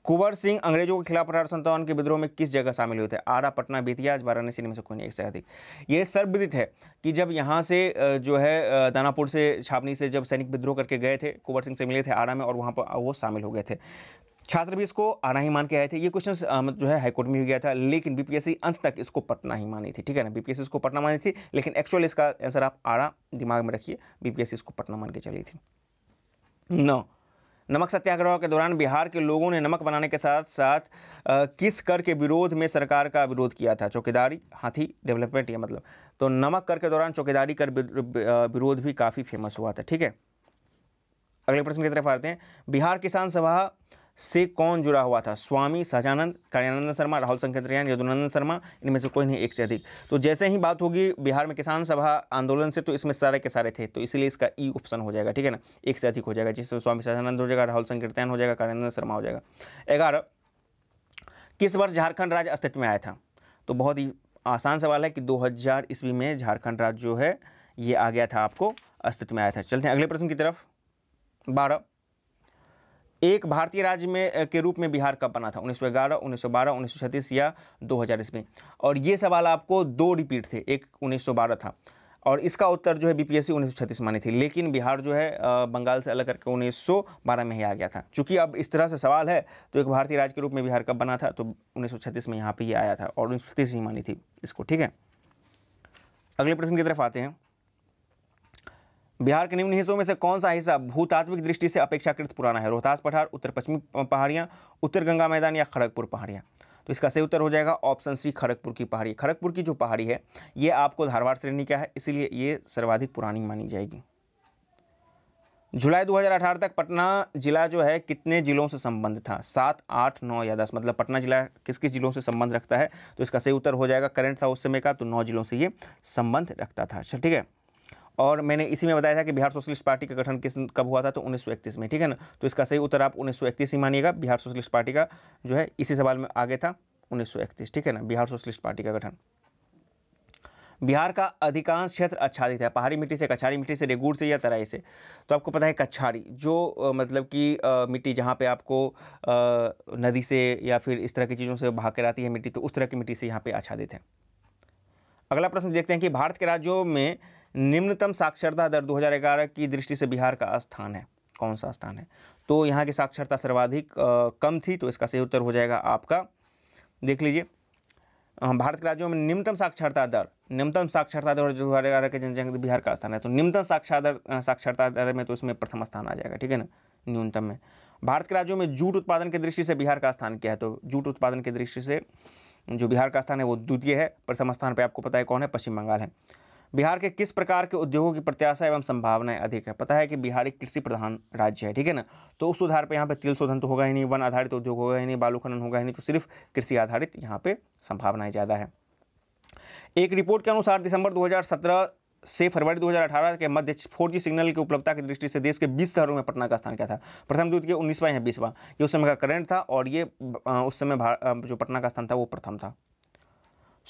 कुंवर सिंह अंग्रेजों के खिलाफ अठारह सौ के विद्रोह में किस जगह शामिल हुए थे आरा पटना बीतिया वाराणसी में से कोई नहीं एक से अधिक ये सर्वविदित है कि जब यहाँ से जो है दानापुर से छावनी से जब सैनिक विद्रोह करके गए थे कुंवर सिंह से मिले थे आरा में और वहाँ पर वो शामिल हो गए थे छात्र भी इसको आना ही मान के आए थे ये क्वेश्चन जो है हाईकोर्ट में भी गया था लेकिन बीपीएससी अंत तक इसको पटना ही मानी थी ठीक है ना बीपीएससी इसको पटना मानी थी लेकिन एक्चुअल इसका आंसर आप आरा दिमाग में रखिए बीपीएससी इसको पटना मान के चली थी नौ no. नमक सत्याग्रह के दौरान बिहार के लोगों ने नमक बनाने के साथ साथ आ, किस कर के विरोध में सरकार का विरोध किया था चौकीदारी हाथी डेवलपमेंट या मतलब तो नमक कर के दौरान चौकीदारी कर विरोध भी काफ़ी फेमस हुआ था ठीक है अगले प्रश्न की तरफ आते हैं बिहार किसान सभा से कौन जुड़ा हुआ था स्वामी सहजानंद कार्यानंद शर्मा राहुल संकेतरियान यदुनंदन शर्मा इनमें से कोई नहीं एक से अधिक तो जैसे ही बात होगी बिहार में किसान सभा आंदोलन से तो इसमें सारे के सारे थे तो इसलिए इसका ई ऑप्शन हो जाएगा ठीक है ना एक से अधिक हो जाएगा जिसमें स्वामी सहजानंद हो जाएगा राहुल संकीर्तन हो जाएगा कार्यानंद शर्मा हो जाएगा ग्यारह किस वर्ष झारखंड राज्य अस्तित्व में आया था तो बहुत ही आसान सवाल है कि दो ईस्वी में झारखंड राज्य जो है ये आ गया था आपको अस्तित्व में आया था चलते हैं अगले प्रश्न की तरफ बारह एक भारतीय राज्य में के रूप में बिहार कब बना था 1911, 1912, 1936 या 2000 ईस्वी और ये सवाल आपको दो रिपीट थे एक 1912 था और इसका उत्तर जो है बीपीएससी 1936 मानी थी लेकिन बिहार जो है बंगाल से अलग करके 1912 में ही आ गया था चूँकि अब इस तरह से सवाल है तो एक भारतीय राज्य के रूप में बिहार कब बना था तो छत्तीस में यहाँ पर ही आया था और उन्नीस ही मानी थी इसको ठीक है अगले प्रश्न की तरफ आते हैं बिहार के निम्न हिस्सों में से कौन सा हिस्सा भूतात्विक दृष्टि से अपेक्षाकृत पुराना है रोहतास पठार उत्तर पश्चिमी पहाड़ियाँ उत्तर गंगा मैदान या खड़गपुर पहाड़ियाँ तो इसका सही उत्तर हो जाएगा ऑप्शन सी खड़गपुर की पहाड़ी खड़गपुर की जो पहाड़ी है ये आपको धारवाड़ श्रेणी का है इसीलिए ये सर्वाधिक पुरानी मानी जाएगी जुलाई 2018 तक पटना जिला जो है कितने जिलों से संबंध था सात आठ नौ या दस मतलब पटना जिला किस किस जिलों से संबंध रखता है तो इसका सही उत्तर हो जाएगा करंट था उस समय का तो नौ जिलों से ये संबंध रखता था अच्छा ठीक है और मैंने इसी में बताया था कि बिहार सोशलिस्ट पार्टी का गठन किस कब हुआ था तो उन्नीस में ठीक है ना तो इसका सही उत्तर आप उन्नीस ही मानिएगा बिहार सोशलिस्ट पार्टी का जो है इसी सवाल में आगे था उन्नीस ठीक है ना बिहार सोशलिस्ट पार्टी का गठन बिहार का अधिकांश क्षेत्र आच्छादित है पहाड़ी मिट्टी से कछारी मिट्टी से रेगूर से या तराई से तो आपको पता है कछारी जो मतलब कि मिट्टी जहाँ पे आपको आ, नदी से या फिर इस तरह की चीज़ों से भाग कर आती है मिट्टी तो उस तरह की मिट्टी से यहाँ पे आच्छादित है अगला प्रश्न देखते हैं कि भारत के राज्यों में निम्नतम साक्षरता दर 2011 की दृष्टि से बिहार का स्थान है कौन सा स्थान है तो यहाँ की साक्षरता सर्वाधिक कम थी तो इसका सही उत्तर हो जाएगा आपका देख लीजिए भारत के राज्यों में निम्नतम साक्षरता दर निम्नतम साक्षरता दर दो हज़ार ग्यारह के जनजंग बिहार का स्थान है तो निम्नतम साक्षर दर साक्षरता दर में तो इसमें प्रथम स्थान आ जाएगा ठीक है ना न्यूनतम में भारत के राज्यों में जूट उत्पादन की दृष्टि से बिहार का स्थान क्या है तो जूट उत्पादन की दृष्टि से जो बिहार का स्थान है वो द्वितीय है प्रथम स्थान पर आपको पता है कौन है पश्चिम बंगाल है बिहार के किस प्रकार के उद्योगों की प्रत्याशा एवं संभावनाएं अधिक है पता है कि बिहार एक कृषि प्रधान राज्य है ठीक है ना तो उस आधार पर यहाँ पर तिल शोधन तो होगा ही नहीं वन आधारित उद्योग होगा ही नहीं बालू खनन होगा ही नहीं तो सिर्फ कृषि आधारित यहाँ पे संभावनाएँ ज़्यादा है एक रिपोर्ट के अनुसार दिसंबर दो से फरवरी 2018 के मध्य 4G सिग्नल की उपलब्धता की दृष्टि से देश के 20 शहरों में पटना का स्थान क्या था प्रथम द्वितीय के उन्नीसवां या बीसवां ये उस समय का करंट था और ये उस समय जो पटना का स्थान था वो प्रथम था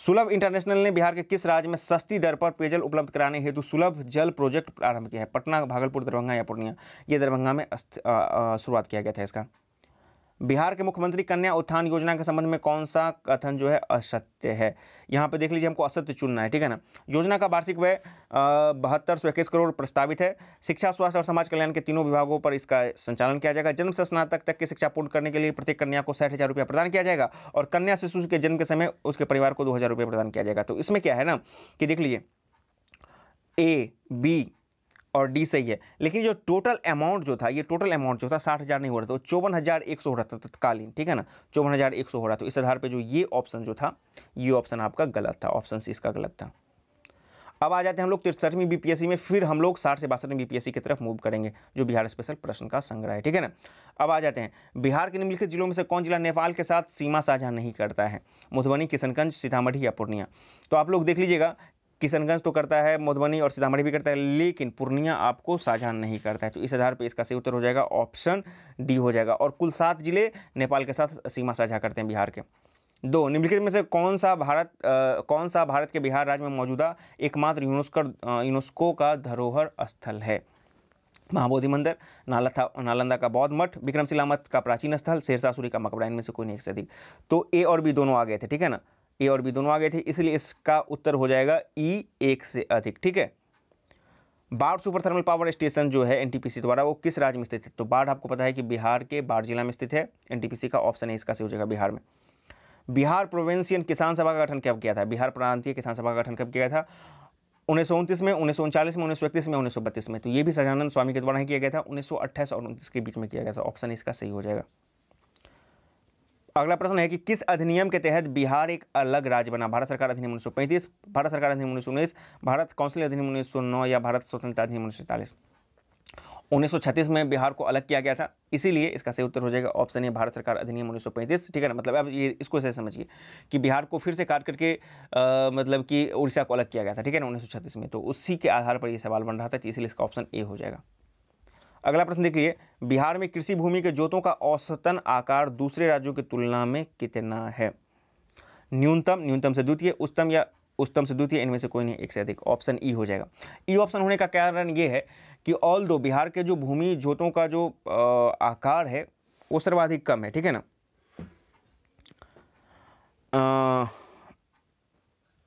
सुलभ इंटरनेशनल ने बिहार के किस राज्य में सस्ती दर पर पेयजल उपलब्ध कराने हेतु सुलभ जल प्रोजेक्ट प्रारंभ किया है पटना भागलपुर दरभंगा या पूर्णिया ये दरभंगा में शुरुआत किया गया था इसका बिहार के मुख्यमंत्री कन्या उत्थान योजना के संबंध में कौन सा कथन जो है असत्य है यहाँ पे देख लीजिए हमको असत्य चुनना है ठीक है ना योजना का वार्षिक व्यय बहत्तर सौ इक्कीस करोड़ प्रस्तावित है शिक्षा स्वास्थ्य और समाज कल्याण के तीनों विभागों पर इसका संचालन किया जाएगा जन्म से स्नातक तक की शिक्षा पूर्ण करने के लिए प्रत्येक कन्या को साठ हज़ार प्रदान किया जाएगा और कन्या शिशु के जन्म के समय उसके परिवार को दो हज़ार रुपये प्रदान किया जाएगा तो इसमें क्या है ना कि देख लीजिए ए बी और डी सही है लेकिन जो टोटल अमाउंट जो था ये टोटल अमाउंट जो था साठ हज़ार नहीं हो रहा था वो चौवन हज़ार एक सौ हो रहा था तत्कालीन ठीक है ना चौवन हज़ार एक सौ हो रहा था तो इस आधार पे जो ये ऑप्शन जो था ये ऑप्शन आपका गलत था ऑप्शन सी इसका गलत था अब आ जाते हैं हम लोग तिरसठवीं बीपीएससी में फिर हम लोग साठ से बासठवीं बीपीएससी की तरफ मूव करेंगे जो बिहार स्पेशल प्रश्न का संग्रह है ठीक है ना अब आ जाते हैं बिहार के निम्नलिखित जिलों में से कौन जिला नेपाल के साथ सीमा साझा नहीं करता है मधुबनी किशनगंज सीतामढ़ी या पूर्णिया तो आप लोग देख लीजिएगा किशनगंज तो करता है मधुबनी और सीतामढ़ी भी करता है लेकिन पूर्णिया आपको साझा नहीं करता है तो इस आधार पर इसका सही उत्तर हो जाएगा ऑप्शन डी हो जाएगा और कुल सात जिले नेपाल के साथ सीमा साझा करते हैं बिहार के दो निम्नलिखित में से कौन सा भारत आ, कौन सा भारत के बिहार राज्य में मौजूदा एकमात्र यूनेस्को यूनेस्को का धरोहर स्थल है महाबोधि मंदिर नाला नालंदा का बौद्ध मठ विक्रमशिला मठ का प्राचीन स्थल शेरशाह सूरी का मकबरा इनमें से कोई नहीं एक से अधिक तो ए और बी दोनों आ गए थे ठीक है ना ए और बी दोनों आ गए थे इसलिए इसका उत्तर हो जाएगा ई e एक से अधिक ठीक है बाढ़ सुपर थर्मल पावर स्टेशन जो है एनटीपीसी द्वारा वो किस राज्य में स्थित है तो बाढ़ आपको पता है कि बिहार के बाढ़ जिला में स्थित है एनटीपीसी का ऑप्शन है इसका से हो जाएगा बिहार में बिहार प्रोवेंशियन किसान सभा का गठन कब किया था बिहार प्रांतीय किसान सभा का गठन कब किया था उन्नीस में उन्नीस में उन्नीस में उन्नीस में तो ये भी सजानंद स्वामी के द्वारा किया गया था उन्नीस और उन्तीस के बीच में किया गया था ऑप्शन इसका सही हो जाएगा अगला प्रश्न है कि किस अधिनियम के तहत बिहार एक अलग राज्य बना भारत सरकार अधिनियम उन्नीस भारत सरकार अधिनियम उन्नीस भारत काउंसिल अधिनियम उन्नीस या भारत स्वतंत्रता अधिनियम उन्नीस सौ में बिहार को अलग किया गया था इसीलिए इसका सही उत्तर हो जाएगा ऑप्शन है भारत सरकार अधिनियम उन्नीस ठीक है ना मतलब अब ये इसको ऐसे समझिए कि बिहार को फिर से काट करके आ, मतलब कि उड़ीसा को अलग किया गया था ठीक है ना उन्नीस में तो उसी के आधार पर ये सवाल बन रहा था इसलिए तो इसीलिए इसका ऑप्शन ए हो जाएगा अगला प्रश्न देखिए बिहार में कृषि भूमि के जोतों का औसतन आकार दूसरे राज्यों की तुलना में कितना है न्यूनतम न्यूनतम से द्वितीय उच्चतम या उच्चतम से द्वितीय इनमें से कोई नहीं एक से अधिक ऑप्शन ई e हो जाएगा ई e ऑप्शन होने का कारण ये है कि ऑल दो बिहार के जो भूमि जोतों का जो आ, आकार है वो सर्वाधिक कम है ठीक है ना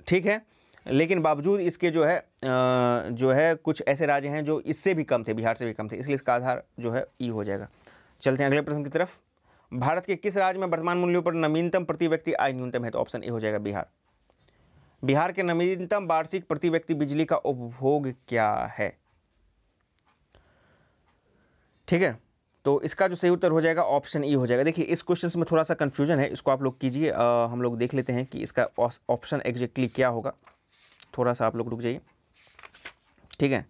ठीक है लेकिन बावजूद इसके जो है जो है कुछ ऐसे राज्य हैं जो इससे भी कम थे बिहार से भी कम थे इसलिए इसका आधार जो है ई हो जाएगा चलते हैं अगले प्रश्न की तरफ भारत के किस राज्य में वर्तमान मूल्यों पर नवीनतम प्रति व्यक्ति आय न्यूनतम है तो ऑप्शन ए हो जाएगा बिहार बिहार के नवीनतम वार्षिक प्रति व्यक्ति बिजली का उपभोग क्या है ठीक है तो इसका जो सही उत्तर हो जाएगा ऑप्शन ई हो जाएगा देखिए इस क्वेश्चन में थोड़ा सा कन्फ्यूजन है इसको आप लोग कीजिए हम लोग देख लेते हैं कि इसका ऑप्शन एग्जैक्टली क्या होगा थोड़ा सा आप लोग रुक जाइए ठीक है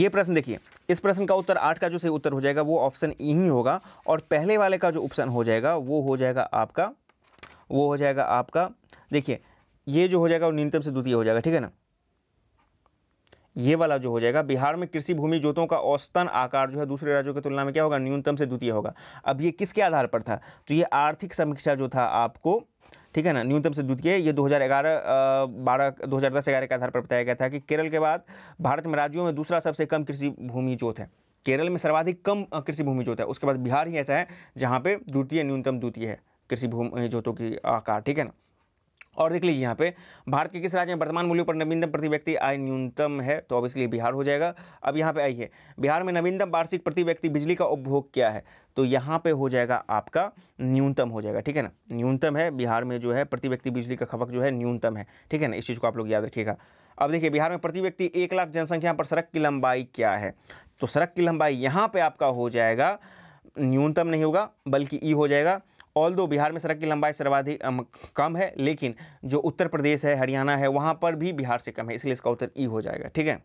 ये प्रश्न देखिए इस प्रश्न का उत्तर आठ का जो सही उत्तर हो जाएगा वो ऑप्शन ई e ही होगा और पहले वाले का जो ऑप्शन हो जाएगा वो हो जाएगा आपका वो हो जाएगा आपका देखिए ये जो हो जाएगा वो न्यूनतम से द्वितीय हो जाएगा ठीक है ना ये वाला जो हो जाएगा बिहार में कृषि भूमि जोतों का औसतन आकार जो है दूसरे राज्यों की तुलना में क्या होगा न्यूनतम से द्वितीय होगा अब ये किसके आधार पर था तो ये आर्थिक समीक्षा जो था आपको ठीक है ना न्यूनतम से द्वितीय ये 2011 बारह दस ग्यारह के आधार पर बताया गया था कि केरल के बाद भारत में राज्यों में दूसरा सबसे कम कृषि भूमि जोत है केरल में सर्वाधिक कम कृषि भूमि जोत है उसके बाद बिहार ही ऐसा है जहाँ पे द्वितीय न्यूनतम द्वितीय है कृषि भूमि जोतों की आकार ठीक है ना और देख लीजिए यहाँ पे भारत के किस राज्य में वर्तमान मूल्यों पर नवीनतम प्रति व्यक्ति आय न्यूनतम है तो ऑब्वियसली बिहार हो जाएगा अब यहाँ पे आइए बिहार में नवीनतम वार्षिक प्रति व्यक्ति बिजली का उपभोग क्या है तो यहाँ पे हो जाएगा आपका न्यूनतम हो जाएगा ठीक है ना न्यूनतम है बिहार में जो है प्रति व्यक्ति बिजली का खपक जो है न्यूनतम है ठीक है ना इस चीज़ को आप लोग याद रखिएगा अब देखिए बिहार में प्रति व्यक्ति एक लाख जनसंख्या पर सड़क की लंबाई क्या है तो सड़क की लंबाई यहाँ पर आपका हो जाएगा न्यूनतम नहीं होगा बल्कि ई हो जाएगा ऑल दो बिहार में सड़क की लंबाई सर्वाधिक कम है लेकिन जो उत्तर प्रदेश है हरियाणा है वहाँ पर भी बिहार से कम है इसलिए इसका उत्तर ई हो जाएगा ठीक है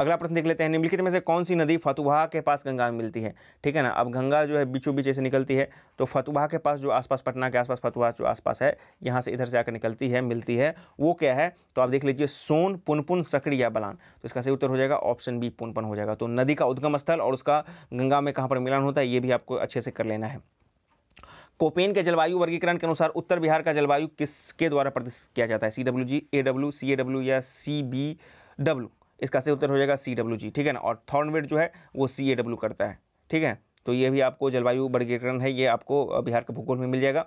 अगला प्रश्न देख लेते हैं निम्नलिखित में से कौन सी नदी फतुहा के पास गंगा में मिलती है ठीक है ना अब गंगा जो है बीचों बीच ऐसे निकलती है तो फतुहा के पास जो आसपास पटना के आसपास फतुहा जो आसपास है यहाँ से इधर से आकर निकलती है मिलती है वो क्या है तो आप देख लीजिए सोन पुनपुन सकड़ी या बलान तो इसका सही उत्तर हो जाएगा ऑप्शन बी पुनपुन हो जाएगा तो नदी का उद्गम स्थल और उसका गंगा में कहाँ पर मिलान होता है ये भी आपको अच्छे से कर लेना है कोपेन के जलवायु वर्गीकरण के अनुसार उत्तर बिहार का जलवायु किसके द्वारा प्रदर्शित किया जाता है C W G A W C A W या सी बी डब्ल्यू इसका सही उत्तर हो जाएगा सी डब्ल्यू जी ठीक है ना और थॉर्नवेड जो है वो सी ए डब्ल्यू करता है ठीक है तो ये भी आपको जलवायु वर्गीकरण है ये आपको बिहार के भूगोल में मिल जाएगा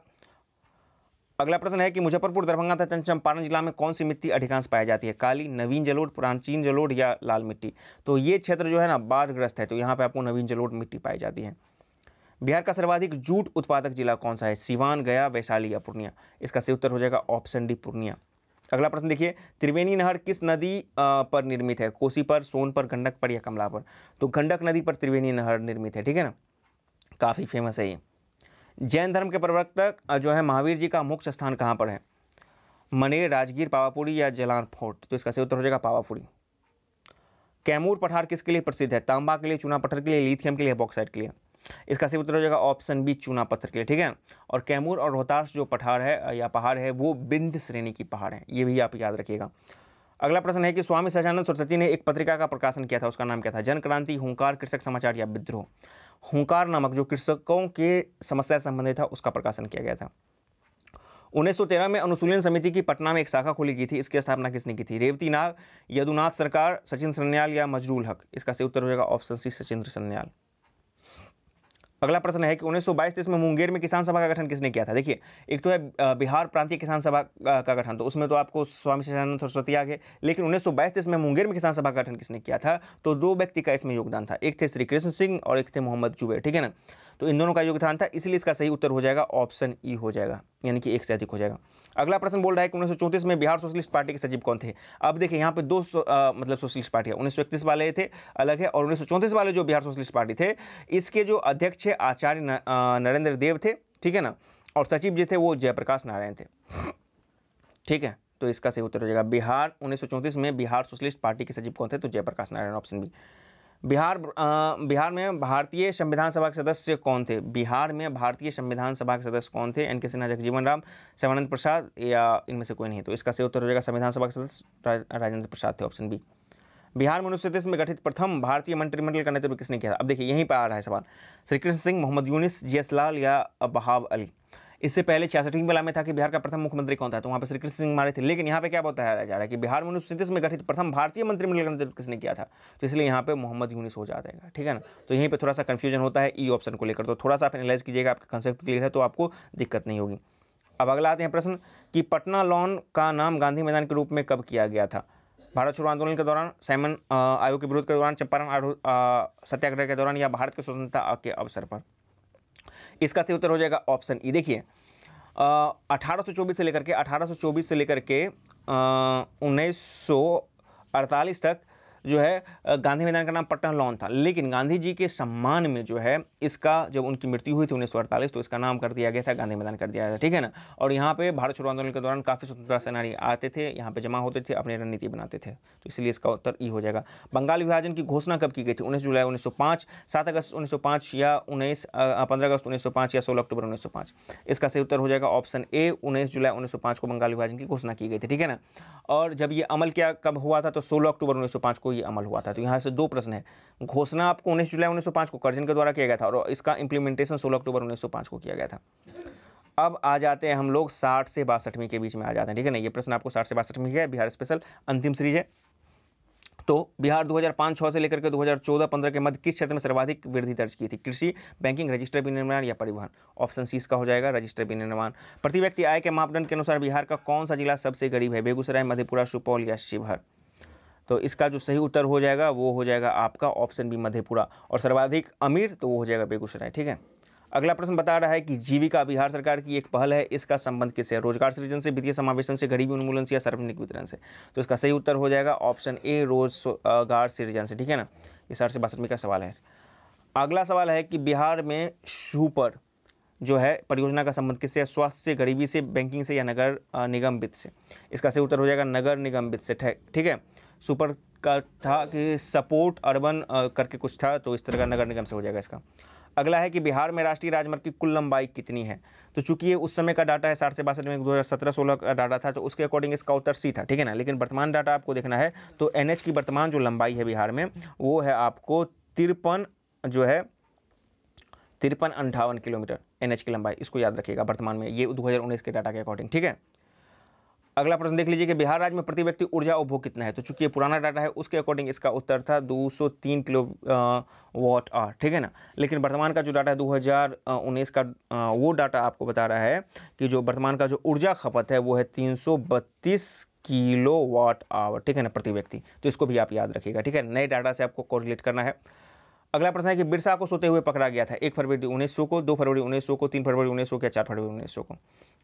अगला प्रश्न है कि मुजफ्फरपुर दरभंगा तथा चंपारण जिला में कौन सी मिट्टी अधिकांश पाई जाती है काली नवीन जलोड प्राचीन जलोड या लाल मिट्टी तो ये क्षेत्र जो है ना बाढ़ग्रस्त है तो यहाँ पे आपको नवीन जलोड मिट्टी पाई जाती है बिहार का सर्वाधिक जूट उत्पादक जिला कौन सा है सिवान गया वैशाली या पूर्णिया इसका सही उत्तर हो जाएगा ऑप्शन डी पूर्णिया अगला प्रश्न देखिए त्रिवेणी नहर किस नदी पर निर्मित है कोसी पर सोन पर गंडक पर या कमला पर तो गंडक नदी पर त्रिवेणी नहर निर्मित है ठीक है ना काफ़ी फेमस है ये जैन धर्म के प्रवर्तक जो है महावीर जी का मुख्य स्थान कहाँ पर है मनेर राजगीर पावापुरी या जलान फोर्ट तो इसका सही उत्तर हो जाएगा पावापुरी कैमूर पठार किसके लिए प्रसिद्ध है तांबा के लिए चूना पठार के लिए लिथियम के लिए बॉक्साइड के लिए इसका सही उत्तर हो जाएगा ऑप्शन बी चूना पत्थर के लिए ठीक है और कैमूर और रोहतास जो पठार है या पहाड़ है वो बिंद श्रेणी की पहाड़ है ये भी आप याद रखिएगा अगला प्रश्न है कि स्वामी सहजानंद सरस्वती ने एक पत्रिका का प्रकाशन किया था उसका नाम क्या था जन क्रांति हुंकार कृषक समाचार या विद्रोह हुंकार नामक जो कृषकों के समस्या संबंधित था उसका प्रकाशन किया गया था 1913 में अनुशूलन समिति की पटना में एक शाखा खोली गई थी इसकी स्थापना किसने की थी रेवती नाग यदुनाथ सरकार सचिन सन्याल या मजरूल हक इसका सही उत्तर हो जाएगा ऑप्शन सी सचिंद्र सन्याल अगला प्रश्न है कि 1922 तीस में मुंगेर में किसान सभा का गठन किसने किया था देखिए एक तो है बिहार प्रांतीय किसान सभा का गठन तो उसमें तो आपको स्वामी सचानंद सरस्वती आ गए लेकिन 1922 तीस में मुंगेर में किसान सभा का गठन किसने किया था तो दो व्यक्ति का इसमें योगदान था एक थे श्री कृष्ण सिंह और एक थे मोहम्मद जुबे ठीक है ना तो इन दोनों का योगदान था इसलिए इसका सही उत्तर हो जाएगा ऑप्शन ई हो जाएगा यानी कि एक से अधिक हो जाएगा अगला प्रश्न बोल रहा है कि उन्नीस में बिहार सोशलिस्ट पार्टी के सचिव कौन थे अब देखिए यहाँ पे दो सो, आ, मतलब सोशलिस्ट पार्टी है उन्नीस वाले थे अलग है और उन्नीस वाले जो बिहार सोशलिस्ट पार्टी थे इसके जो अध्यक्ष आचार्य नरेंद्र देव थे ठीक है ना और सचिव जो थे वो जयप्रकाश नारायण थे ठीक है तो इसका सही उत्तर हो जाएगा बिहार उन्नीस में बिहार सोशलिस्ट पार्टी के सचिव कौन थे तो जयप्रकाश नारायण ऑप्शन बी बिहार बिहार में भारतीय संविधान सभा के सदस्य कौन थे बिहार में भारतीय संविधान सभा के सदस्य कौन थे एन के सिन्हा जगजीवन राम श्यामानंद प्रसाद या इनमें से कोई नहीं तो इसका सही उत्तर हो जाएगा संविधान सभा के सदस्य राजेंद्र प्रसाद थे ऑप्शन बी बिहार में उन्नीस में गठित प्रथम भारतीय मंत्रिमंडल का नेतृत्व किसने किया था अब देखिए यहीं पर आ रहा है सवाल श्री कृष्ण सिंह मोहम्मद यूनिस जी एस लाल या बहाव अली इससे पहले छियासठवीं वाला में था कि बिहार का प्रथम मुख्यमंत्री कौन था तो वहाँ पर श्री कृष्ण सिंह मारे थे लेकिन यहाँ पे क्या बताया जा रहा है कि बिहार में उन्नीस में गठित प्रथम भारतीय मंत्रिमंडल का नेतृत्व किसने किया था तो इसलिए यहाँ पर मोहम्मद यूनिस हो जाएगा ठीक है ना तो यहीं पर थोड़ा सा कन्फ्यूजन होता है ई e ऑप्शन को लेकर तो थोड़ा सा आप एनालाइज कीजिएगा आपका कंसेप्ट क्लियर है तो आपको दिक्कत नहीं होगी अब अगला आते हैं प्रश्न कि पटना लॉन का नाम गांधी मैदान के रूप में कब किया गया था भारत छोड़ो आंदोलन के दौरान सैमन आयोग के विरोध के दौरान चंपारण सत्याग्रह के दौरान या भारत के स्वतंत्रता के अवसर पर इसका सही उत्तर हो जाएगा ऑप्शन ई e। देखिए अठारह सौ चौबीस से लेकर के अठारह सौ चौबीस से लेकर के उन्नीस सौ अड़तालीस तक जो है गांधी मैदान का नाम पटना लॉन था लेकिन गांधी जी के सम्मान में जो है इसका जब उनकी मृत्यु हुई थी उन्नीस तो इसका नाम कर दिया गया था गांधी मैदान कर दिया गया था ठीक है ना और यहाँ पर भारत छोड़ो आंदोलन के दौरान काफ़ी स्वतंत्रता सेनानी आते थे यहाँ पर जमा होते थे अपनी रणनीति बनाते थे तो इसलिए इसका उत्तर ई हो जाएगा बंगाल विभाजन की घोषणा कब की गई थी उन्नीस जुलाई उन्नीस सौ अगस्त उन्नीस या उन्नीस पंद्रह अगस्त उन्नीस या सोलह अक्टूबर उन्नीस इसका सही उत्तर हो जाएगा ऑप्शन ए उन्नीस जुलाई उन्नीस को बंगाल विभाजन की घोषणा की गई थी ठीक है ना और जब ये अमल क्या कब हुआ था तो सोलह अक्टूबर उन्नीस को को ये अमल हुआ था तो यहाँ से दो प्रश्न है घोषणा आपको उन्नीस जुलाई उन्नीस को कर्जन के द्वारा किया गया था और इसका इंप्लीमेंटेशन सोलह अक्टूबर उन्नीस को किया गया था अब आ जाते हैं हम लोग साठ से बासठवीं के बीच में आ जाते हैं ठीक है ना ये प्रश्न आपको साठ से बासठवीं है बिहार स्पेशल अंतिम सीरीज है तो बिहार 2005-6 से लेकर के 2014-15 के मध्य किस क्षेत्र में सर्वाधिक वृद्धि दर्ज की थी कृषि बैंकिंग रजिस्टर विनिर्माण या परिवहन ऑप्शन सी इसका हो जाएगा रजिस्टर विनिर्माण प्रति व्यक्ति आय के मापदंड के अनुसार बिहार का कौन सा जिला सबसे गरीब है बेगूसराय मधेपुरा सुपौल या शिवहर तो इसका जो सही उत्तर हो जाएगा वो हो जाएगा आपका ऑप्शन बी मधेपुरा और सर्वाधिक अमीर तो वो हो जाएगा बेगूसराय ठीक है अगला प्रश्न बता रहा है कि जीविका बिहार सरकार की एक पहल है इसका संबंध किससे रोजगार सृजन से वित्तीय समावेशन से गरीबी उन्मूलन से या सार्वजनिक वितरण से तो इसका सही उत्तर हो जाएगा ऑप्शन ए रोजगार सृजन से ठीक है ना ये सर से बासठ का सवाल है अगला सवाल है कि बिहार में सुपर जो है परियोजना का संबंध किससे स्वास्थ्य से गरीबी से बैंकिंग से या नगर निगम वित्त से इसका सही उत्तर हो जाएगा नगर निगम वित्त से ठीक है सुपर का था कि सपोर्ट अर्बन करके कुछ था तो इस तरह का नगर निगम से हो जाएगा इसका अगला है कि बिहार में राष्ट्रीय राजमार्ग की कुल लंबाई कितनी है तो चूंकि ये उस समय का डाटा है साठ से बासठ में दो हज़ार सत्रह सोलह का डाटा था तो उसके अकॉर्डिंग इसका उत्तर सी था ठीक है ना लेकिन वर्तमान डाटा आपको देखना है तो एन की वर्तमान जो लंबाई है बिहार में वो है आपको तिरपन जो है तिरपन अंठावन किलोमीटर एन की लंबाई इसको याद रखिएगा वर्तमान में ये दो के डाटा के अकॉर्डिंग ठीक है अगला प्रश्न देख लीजिए कि बिहार राज्य में प्रति व्यक्ति ऊर्जा उपभोग कितना है तो चूंकि ये पुराना डाटा है उसके अकॉर्डिंग इसका उत्तर था 203 किलो वॉट आर ठीक है ना लेकिन वर्तमान का जो डाटा है 2019 का वो डाटा आपको बता रहा है कि जो वर्तमान का जो ऊर्जा खपत है वो है 332 किलो वॉट आवर ठीक है ना प्रति व्यक्ति तो इसको भी आप याद रखिएगा ठीक है नए डाटा से आपको कोरिलेट करना है अगला प्रश्न है कि बिरसा को सोते हुए पकड़ा गया था एक फरवरी उन्नीस को दो फरवरी उन्नीस को तीन फरवरी उन्नीस को या चार फरवरी उन्नीस को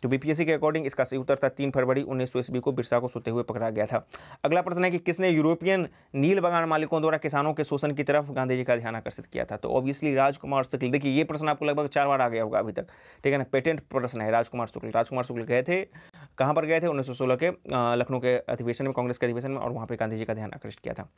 तो बीपीएससी के अकॉर्डिंग इसका सही उत्तर था तीन फरवरी उन्नीस सौ ईस्वी को बिरसा को सोते हुए पकड़ा गया था अगला प्रश्न है कि किसने यूरोपियन नील बगान मालिकों द्वारा किसानों के शोषण की तरफ गांधी जी का ध्यान आकर्षित किया था तो ऑब्वियसली राजकुमार शुक्ल देखिए ये प्रश्न आपको लगभग चार बार आ गया होगा अभी तक ठीक है ना पेटेंट प्रश्न है राजकुमार शुक्ल राजकुमार शुक्ल गए थे कहाँ पर गए थे उन्नीस के लखनऊ के अधिवेशन में कांग्रेस के अधिवेशन में और वहाँ पर गांधी जी का ध्यान आकर्षित किया था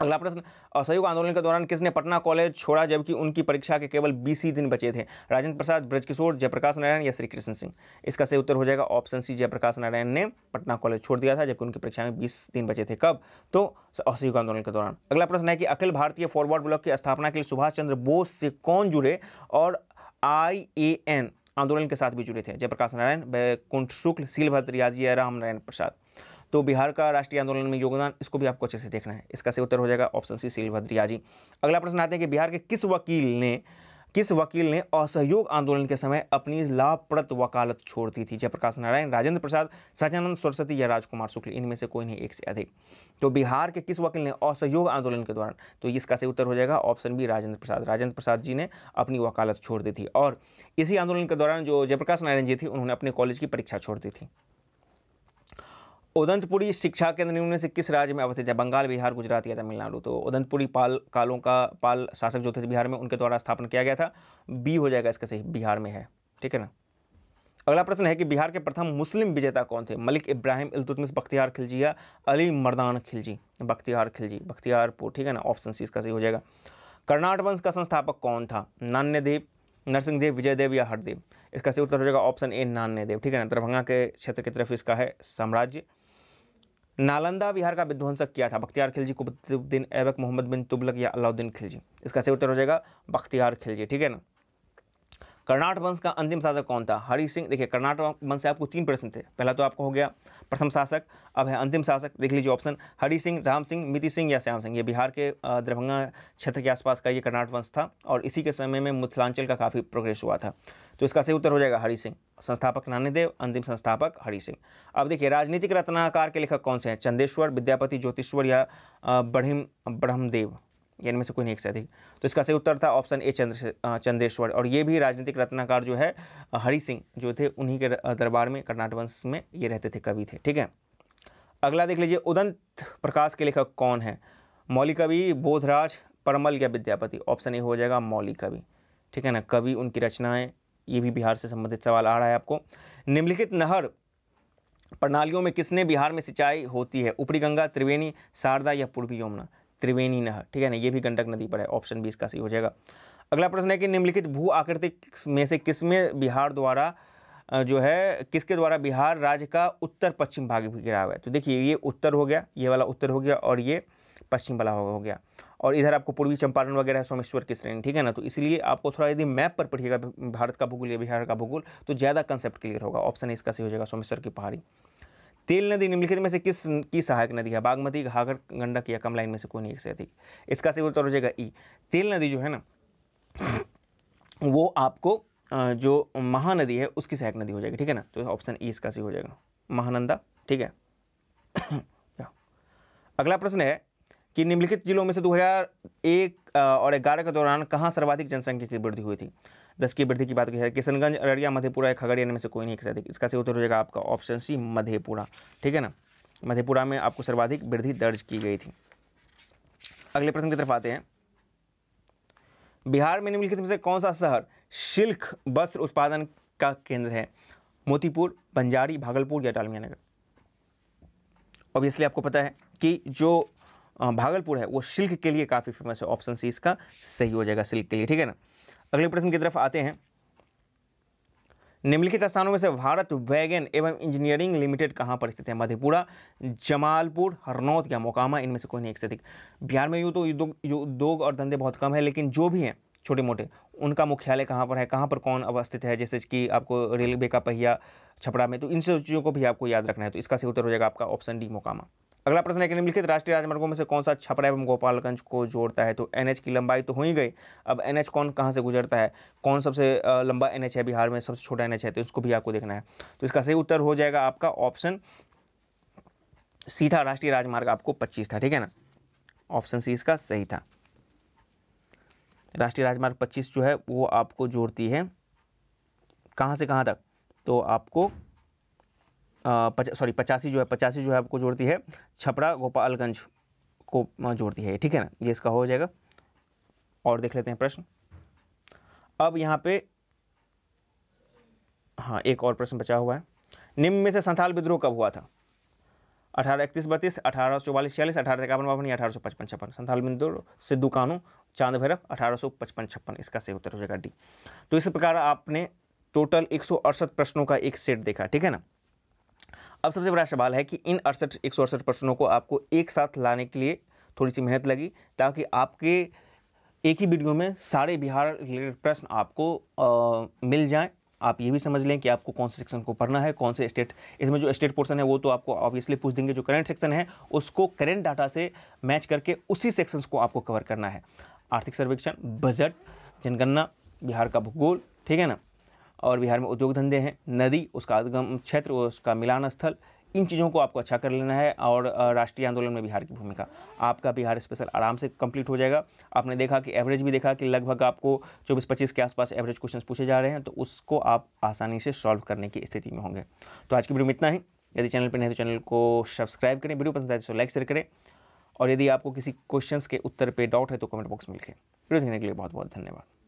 अगला प्रश्न असहयोग आंदोलन के दौरान किसने पटना कॉलेज छोड़ा जबकि उनकी परीक्षा के केवल बीस ही दिन बचे थे राजेंद्र प्रसाद ब्रजकिशोर जयप्रकाश नारायण या श्री कृष्ण सिंह इसका सही उत्तर हो जाएगा ऑप्शन सी जयप्रकाश नारायण ने पटना कॉलेज छोड़ दिया था जबकि उनकी परीक्षा में बीस दिन बचे थे कब तो असहयोग आंदोलन के दौरान अगला प्रश्न है कि अखिल भारतीय फॉरवर्ड ब्लॉक की स्थापना के लिए सुभाष चंद्र बोस से कौन जुड़े और आई ए एन आंदोलन के साथ भी जुड़े थे जयप्रकाश नारायण वैकुंठ शुक्ल सीलभद्र याजी राम नारायण प्रसाद तो बिहार का राष्ट्रीय आंदोलन में योगदान इसको भी आपको अच्छे से देखना है इसका से उत्तर हो जाएगा ऑप्शन सी सिलभद्रिया जी अगला प्रश्न आते हैं कि बिहार के किस वकील ने किस वकील ने असहयोग आंदोलन के समय अपनी लाभप्रद वकालत छोड़ दी थी जयप्रकाश नारायण राजेंद्र प्रसाद सचानंद सरस्वती या राजकुमार शुक्ल इनमें से कोई नहीं एक से अधिक तो बिहार के किस वकील ने असहयोग आंदोलन के दौरान तो इसका से उत्तर हो जाएगा ऑप्शन बी राजेंद्र प्रसाद राजेंद्र प्रसाद जी ने अपनी वकालत छोड़ दी थी और इसी आंदोलन के दौरान जो जयप्रकाश नारायण जी थी उन्होंने अपने कॉलेज की परीक्षा छोड़ दी थी उदंतपुरी शिक्षा केंद्र से किस राज्य में अवस्थित है बंगाल बिहार गुजरात या तमिलनाडु तो उदंतपुरी पाल कालों का पाल शासक जो थे बिहार में उनके द्वारा स्थापन किया गया था बी हो जाएगा इसका सही बिहार में है ठीक है ना अगला प्रश्न है कि बिहार के प्रथम मुस्लिम विजेता कौन थे मलिक इब्राहिम इलतुतमिस बख्तियार खिलजिया अली मर्दान खिलजी बख्तियार खिलजी बख्तियारपुर ठीक है ना ऑप्शन सी इसका सही हो जाएगा कर्नाट वंश का संस्थापक कौन था नान्यदेव नरसिंहदेव विजयदेव या हरदेव इसका सही उत्तर हो जाएगा ऑप्शन ए नान्यदेव ठीक है ना दरभंगा के क्षेत्र की तरफ इसका है साम्राज्य नालंदा विहार का विध्वंसक किया था बख्तियार खिलजी कुतुबुद्दीन ऐबक मोहम्मद बिन तुबलक या अलाउद्दीन खिलजी इसका सही उत्तर हो जाएगा बख्तियार खिलजी ठीक है ना कर्नाट वंश का अंतिम शासक कौन था हरि सिंह देखिए कर्नाट वंश से आपको तीन प्रश्न थे पहला तो आपको हो गया प्रथम शासक अब है अंतिम शासक देख लीजिए ऑप्शन हरि सिंह राम सिंह मिति सिंह या श्याम सिंह ये बिहार के दरभंगा क्षेत्र के आसपास का ये कर्नाट वंश था और इसी के समय में मिथिलांचल का काफ़ी प्रोग्रेस हुआ था तो इसका सही उत्तर हो जाएगा हरि सिंह संस्थापक नानीदेव अंतिम संस्थापक हरि सिंह अब देखिए राजनीतिक रत्नाकार के लेखक कौन से हैं चंदेश्वर विद्यापति ज्योतिश्वर या बढ़िम ब्रह्मदेव इनमें से कोई नहीं एक से अधिक तो इसका सही उत्तर था ऑप्शन ए चंद्र चंद्रेश्वर और ये भी राजनीतिक रत्नाकार जो है हरि सिंह जो थे उन्हीं के दरबार में कर्नाटक वंश में ये रहते थे कवि थे ठीक है अगला देख लीजिए उदंत प्रकाश के लेखक कौन है मौलिक कवि बोधराज परमल या विद्यापति ऑप्शन ए हो जाएगा मौलिक कवि ठीक है ना कवि उनकी रचनाएं ये भी बिहार से संबंधित सवाल आ रहा है आपको निम्नलिखित नहर प्रणालियों में किसने बिहार में सिंचाई होती है ऊपरी गंगा त्रिवेणी शारदा या पूर्वी यमुना त्रिवेणी नहर ठीक है ना ये भी गंडक नदी पर है ऑप्शन बी इसका सही हो जाएगा अगला प्रश्न है कि निम्नलिखित भू आकृति में से किसमें बिहार द्वारा जो है किसके द्वारा बिहार राज्य का उत्तर पश्चिम भाग भी गिरा हुआ है तो देखिए ये उत्तर हो गया ये वाला उत्तर हो गया और ये पश्चिम वाला हो गया और इधर आपको पूर्वी चंपारण वगैरह सोमेश्वर की श्रेणी ठीक है ना तो इसलिए आपको थोड़ा यदि मैप पर पढ़िएगा भारत का भूगोल या बिहार का भूगोल तो ज़्यादा कंसेप्ट क्लियर होगा ऑप्शन इसका सही हो जाएगा सोमेश्वर की पहाड़ी तेल नदी निम्नलिखित में से किस की सहायक नदी है बागमती घाघर गंडक या कम लाइन में से कोई नहीं एक से अधिक इसका सही उत्तर हो जाएगा ई तेल नदी जो है ना वो आपको जो महानदी है उसकी सहायक नदी हो जाएगी ठीक है ना तो ऑप्शन ई e इसका सही हो जाएगा महानंदा ठीक है अगला प्रश्न है कि निम्नलिखित जिलों में से 2001 और 11 के दौरान कहाँ सर्वाधिक जनसंख्या की वृद्धि हुई थी दस की वृद्धि की बात की जाए किशनगंज अररिया मधेपुरा या खगड़िया इनमें से कोई नहीं एक इसका सही उत्तर हो जाएगा आपका ऑप्शन सी मधेपुरा ठीक है ना मधेपुरा में आपको सर्वाधिक वृद्धि दर्ज की गई थी अगले प्रश्न की तरफ आते हैं बिहार में निम्नलिखित में से कौन सा शहर शिल्क वस्त्र उत्पादन का केंद्र है मोतीपुर बंजारी भागलपुर या डालमिया नगर ऑब्वियसली आपको पता है कि जो भागलपुर है वो शिल्क के लिए काफ़ी फेमस है ऑप्शन सी इसका सही हो जाएगा सिल्क के लिए ठीक है ना अगले प्रश्न की तरफ आते हैं निम्नलिखित स्थानों में से भारत वैगन एवं इंजीनियरिंग लिमिटेड कहाँ पर स्थित है मधेपुरा जमालपुर हरनौत या मोकामा इनमें से कोई नहीं एक से अधिक बिहार में यूँ तो उद्योग और धंधे बहुत कम है लेकिन जो भी हैं छोटे मोटे उनका मुख्यालय कहाँ पर है कहाँ पर कौन अवस्थित है जैसे कि आपको रेलवे का पहिया छपड़ा में तो इन सब चीज़ों को भी आपको याद रखना है तो इसका सही उत्तर हो जाएगा आपका ऑप्शन डी मोकामा अगला प्रश्न है कि निम्नलिखित राष्ट्रीय राजमार्गों में से कौन सा छपरा एवं गोपालगंज को जोड़ता है तो एनएच की लंबाई तो हो ही गई अब एनएच कौन कहाँ से गुजरता है कौन सबसे लंबा एनएच है बिहार में सबसे छोटा एनएच है तो इसको भी आपको देखना है तो इसका सही उत्तर हो जाएगा आपका ऑप्शन सीधा राष्ट्रीय राजमार्ग आपको पच्चीस था ठीक है ना ऑप्शन सी इसका सही था राष्ट्रीय राजमार्ग पच्चीस जो है वो आपको जोड़ती है कहाँ से कहाँ तक तो आपको सॉरी पचासी जो है पचासी जो है आपको जोड़ती है छपरा गोपालगंज को जोड़ती है ठीक है ना ये इसका हो जाएगा और देख लेते हैं प्रश्न अब यहाँ पे हाँ एक और प्रश्न बचा हुआ है निम्न में से संथाल विद्रोह कब हुआ था अठारह इकतीस बत्तीस अठारह सौ चौवालीस छियालीस अठारह इक्यावन बावन या अठारह सौ पचपन छप्पन संथाल विद्रोह सिद्धू कानू चांद भैरव अठारह सौ पचपन छप्पन इसका सही उत्तर हो जाएगा डी तो इस प्रकार आपने टोटल एक सौ अड़सठ प्रश्नों का एक सेट देखा ठीक है ना अब सबसे बड़ा सवाल है कि इन अड़सठ एक सौ अड़सठ प्रश्नों को आपको एक साथ लाने के लिए थोड़ी सी मेहनत लगी ताकि आपके एक ही वीडियो में सारे बिहार रिलेटेड प्रश्न आपको आ, मिल जाए आप ये भी समझ लें कि आपको कौन से सेक्शन को पढ़ना है कौन से स्टेट इसमें जो स्टेट पोर्शन है वो तो आपको ऑब्वियसली पूछ देंगे जो करंट सेक्शन है उसको करंट डाटा से मैच करके उसी सेक्शंस को आपको कवर करना है आर्थिक सर्वेक्षण बजट जनगणना बिहार का भूगोल ठीक है ना और बिहार में उद्योग धंधे हैं नदी उसका उद्गम क्षेत्र उसका मिलान स्थल इन चीज़ों को आपको अच्छा कर लेना है और राष्ट्रीय आंदोलन में बिहार की भूमिका आपका बिहार स्पेशल आराम से कंप्लीट हो जाएगा आपने देखा कि एवरेज भी देखा कि लगभग आपको चौबीस पच्चीस के आसपास एवरेज क्वेश्चन पूछे जा रहे हैं तो उसको आप आसानी से सॉल्व करने की स्थिति में होंगे तो आज की वीडियो में इतना ही यदि चैनल पर नहीं तो चैनल को सब्सक्राइब करें वीडियो पसंद आए तो लाइक शेयर करें और यदि आपको किसी क्वेश्चंस के उत्तर पे डाउट है तो कमेंट बॉक्स में लिखें वीडियो देखने के लिए बहुत बहुत धन्यवाद